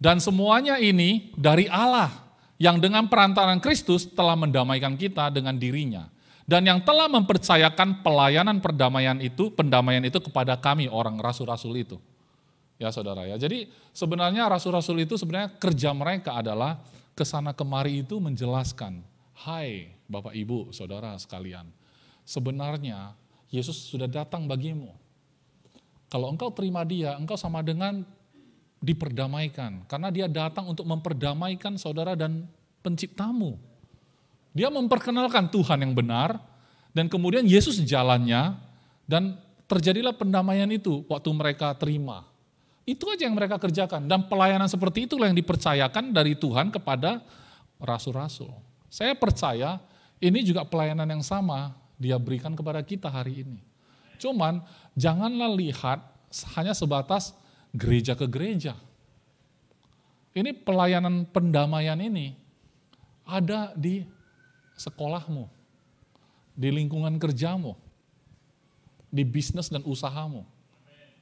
dan semuanya ini dari Allah yang dengan perantaran Kristus telah mendamaikan kita dengan dirinya dan yang telah mempercayakan pelayanan perdamaian itu, pendamaian itu kepada kami orang rasul-rasul itu. Ya saudara ya. Jadi sebenarnya rasul-rasul itu sebenarnya kerja mereka adalah kesana kemari itu menjelaskan. Hai Bapak Ibu, saudara sekalian. Sebenarnya Yesus sudah datang bagimu. Kalau engkau terima dia, engkau sama dengan diperdamaikan. Karena dia datang untuk memperdamaikan saudara dan penciptamu. Dia memperkenalkan Tuhan yang benar, dan kemudian Yesus jalannya, dan terjadilah pendamaian itu waktu mereka terima itu aja yang mereka kerjakan. Dan pelayanan seperti itulah yang dipercayakan dari Tuhan kepada rasul-rasul. Saya percaya ini juga pelayanan yang sama dia berikan kepada kita hari ini. Cuman janganlah lihat hanya sebatas gereja ke gereja. Ini pelayanan pendamaian ini ada di sekolahmu, di lingkungan kerjamu, di bisnis dan usahamu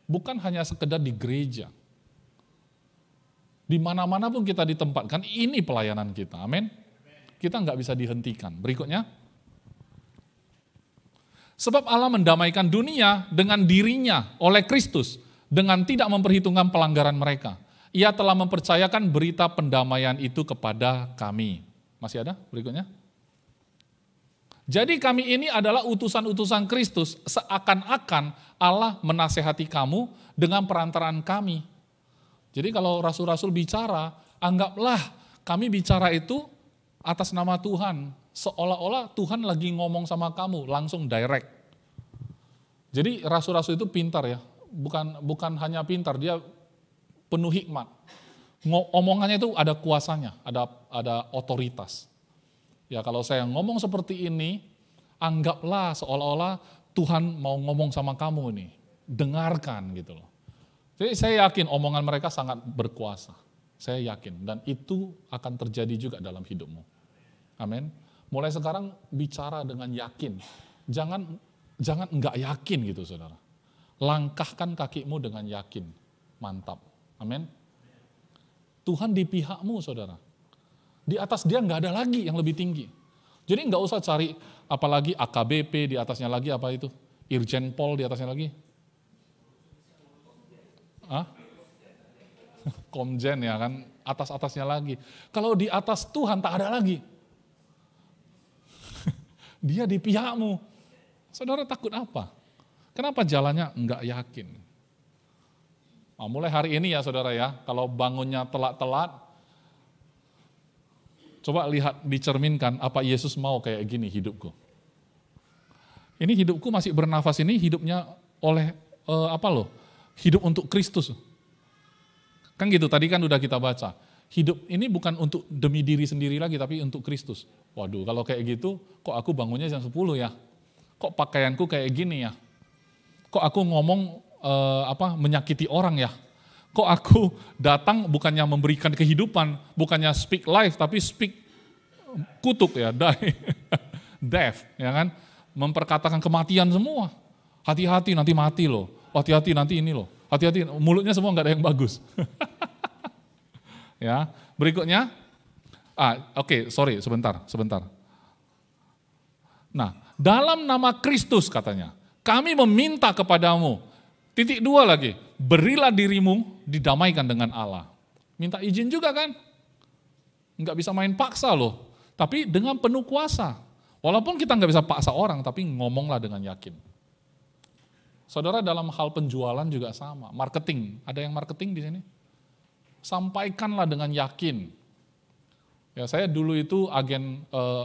bukan hanya sekedar di gereja. Di mana-mana pun kita ditempatkan, ini pelayanan kita. Amin. Kita nggak bisa dihentikan. Berikutnya. Sebab Allah mendamaikan dunia dengan dirinya oleh Kristus dengan tidak memperhitungkan pelanggaran mereka. Ia telah mempercayakan berita pendamaian itu kepada kami. Masih ada berikutnya? Jadi kami ini adalah utusan-utusan Kristus, seakan-akan Allah menasehati kamu dengan perantaraan kami. Jadi kalau rasul-rasul bicara, anggaplah kami bicara itu atas nama Tuhan, seolah-olah Tuhan lagi ngomong sama kamu langsung direct. Jadi rasul-rasul itu pintar ya, bukan bukan hanya pintar, dia penuh hikmat. Ngomongannya itu ada kuasanya, ada ada otoritas. Ya kalau saya ngomong seperti ini, anggaplah seolah-olah Tuhan mau ngomong sama kamu nih. Dengarkan gitu loh. Jadi saya yakin omongan mereka sangat berkuasa. Saya yakin dan itu akan terjadi juga dalam hidupmu. Amin. Mulai sekarang bicara dengan yakin. Jangan jangan enggak yakin gitu Saudara. Langkahkan kakimu dengan yakin. Mantap. Amin. Tuhan di pihakmu Saudara. Di atas dia nggak ada lagi yang lebih tinggi. Jadi nggak usah cari apalagi AKBP di atasnya lagi apa itu, Irjen Pol di atasnya lagi. Hah? <laughs> Komjen ya kan, atas-atasnya lagi. Kalau di atas Tuhan tak ada lagi. <laughs> dia di pihakmu. Saudara takut apa? Kenapa jalannya nggak yakin? Nah, mulai hari ini ya saudara ya, kalau bangunnya telat-telat, Coba lihat, dicerminkan apa Yesus mau kayak gini hidupku. Ini hidupku masih bernafas ini hidupnya oleh eh, apa loh? Hidup untuk Kristus. Kan gitu, tadi kan udah kita baca. Hidup ini bukan untuk demi diri sendiri lagi, tapi untuk Kristus. Waduh, kalau kayak gitu, kok aku bangunnya jam 10 ya? Kok pakaianku kayak gini ya? Kok aku ngomong eh, apa menyakiti orang ya? kok aku datang bukannya memberikan kehidupan, bukannya speak life, tapi speak kutuk ya, <laughs> die, death, ya kan? Memperkatakan kematian semua. Hati-hati nanti mati loh, hati-hati nanti ini loh, hati-hati mulutnya semua nggak ada yang bagus. <laughs> ya, berikutnya, ah oke okay, sorry sebentar, sebentar. Nah, dalam nama Kristus katanya, kami meminta kepadamu, Titik dua lagi, berilah dirimu didamaikan dengan Allah. Minta izin juga kan? Enggak bisa main paksa loh, tapi dengan penuh kuasa. Walaupun kita enggak bisa paksa orang, tapi ngomonglah dengan yakin. Saudara dalam hal penjualan juga sama, marketing. Ada yang marketing di sini? Sampaikanlah dengan yakin. Ya saya dulu itu agen eh,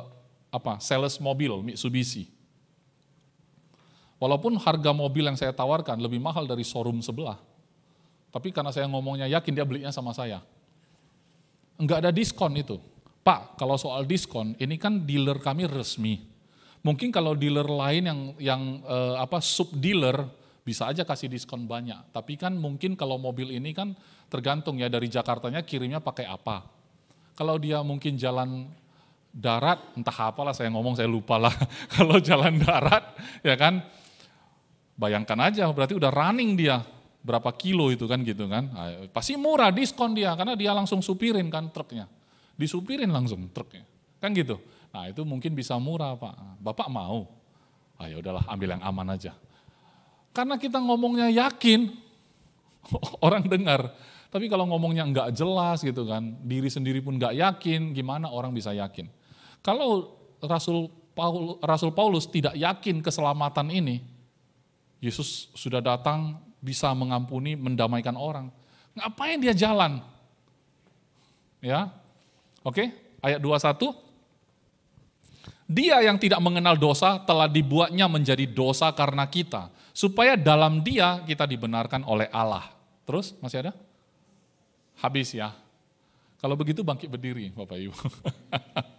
apa? Sales mobil Mitsubishi Walaupun harga mobil yang saya tawarkan lebih mahal dari showroom sebelah. Tapi karena saya ngomongnya yakin dia belinya sama saya. Enggak ada diskon itu. Pak, kalau soal diskon, ini kan dealer kami resmi. Mungkin kalau dealer lain yang yang eh, apa sub dealer bisa aja kasih diskon banyak. Tapi kan mungkin kalau mobil ini kan tergantung ya dari Jakartanya kirimnya pakai apa. Kalau dia mungkin jalan darat, entah apalah saya ngomong saya lupa lah. <laughs> kalau jalan darat ya kan Bayangkan aja berarti udah running dia berapa kilo itu kan gitu kan. Ah, pasti murah diskon dia karena dia langsung supirin kan truknya. Disupirin langsung truknya. Kan gitu. Nah itu mungkin bisa murah Pak. Ah, Bapak mau? Ah ya udahlah ambil yang aman aja. Karena kita ngomongnya yakin, <laughs> orang dengar. Tapi kalau ngomongnya nggak jelas gitu kan, diri sendiri pun nggak yakin, gimana orang bisa yakin? Kalau Rasul Paul, Rasul Paulus tidak yakin keselamatan ini, Yesus sudah datang bisa mengampuni, mendamaikan orang. Ngapain dia jalan? Ya. Oke, ayat 21. Dia yang tidak mengenal dosa telah dibuatnya menjadi dosa karena kita, supaya dalam dia kita dibenarkan oleh Allah. Terus masih ada? Habis ya. Kalau begitu bangkit berdiri, Bapak Ibu. <laughs>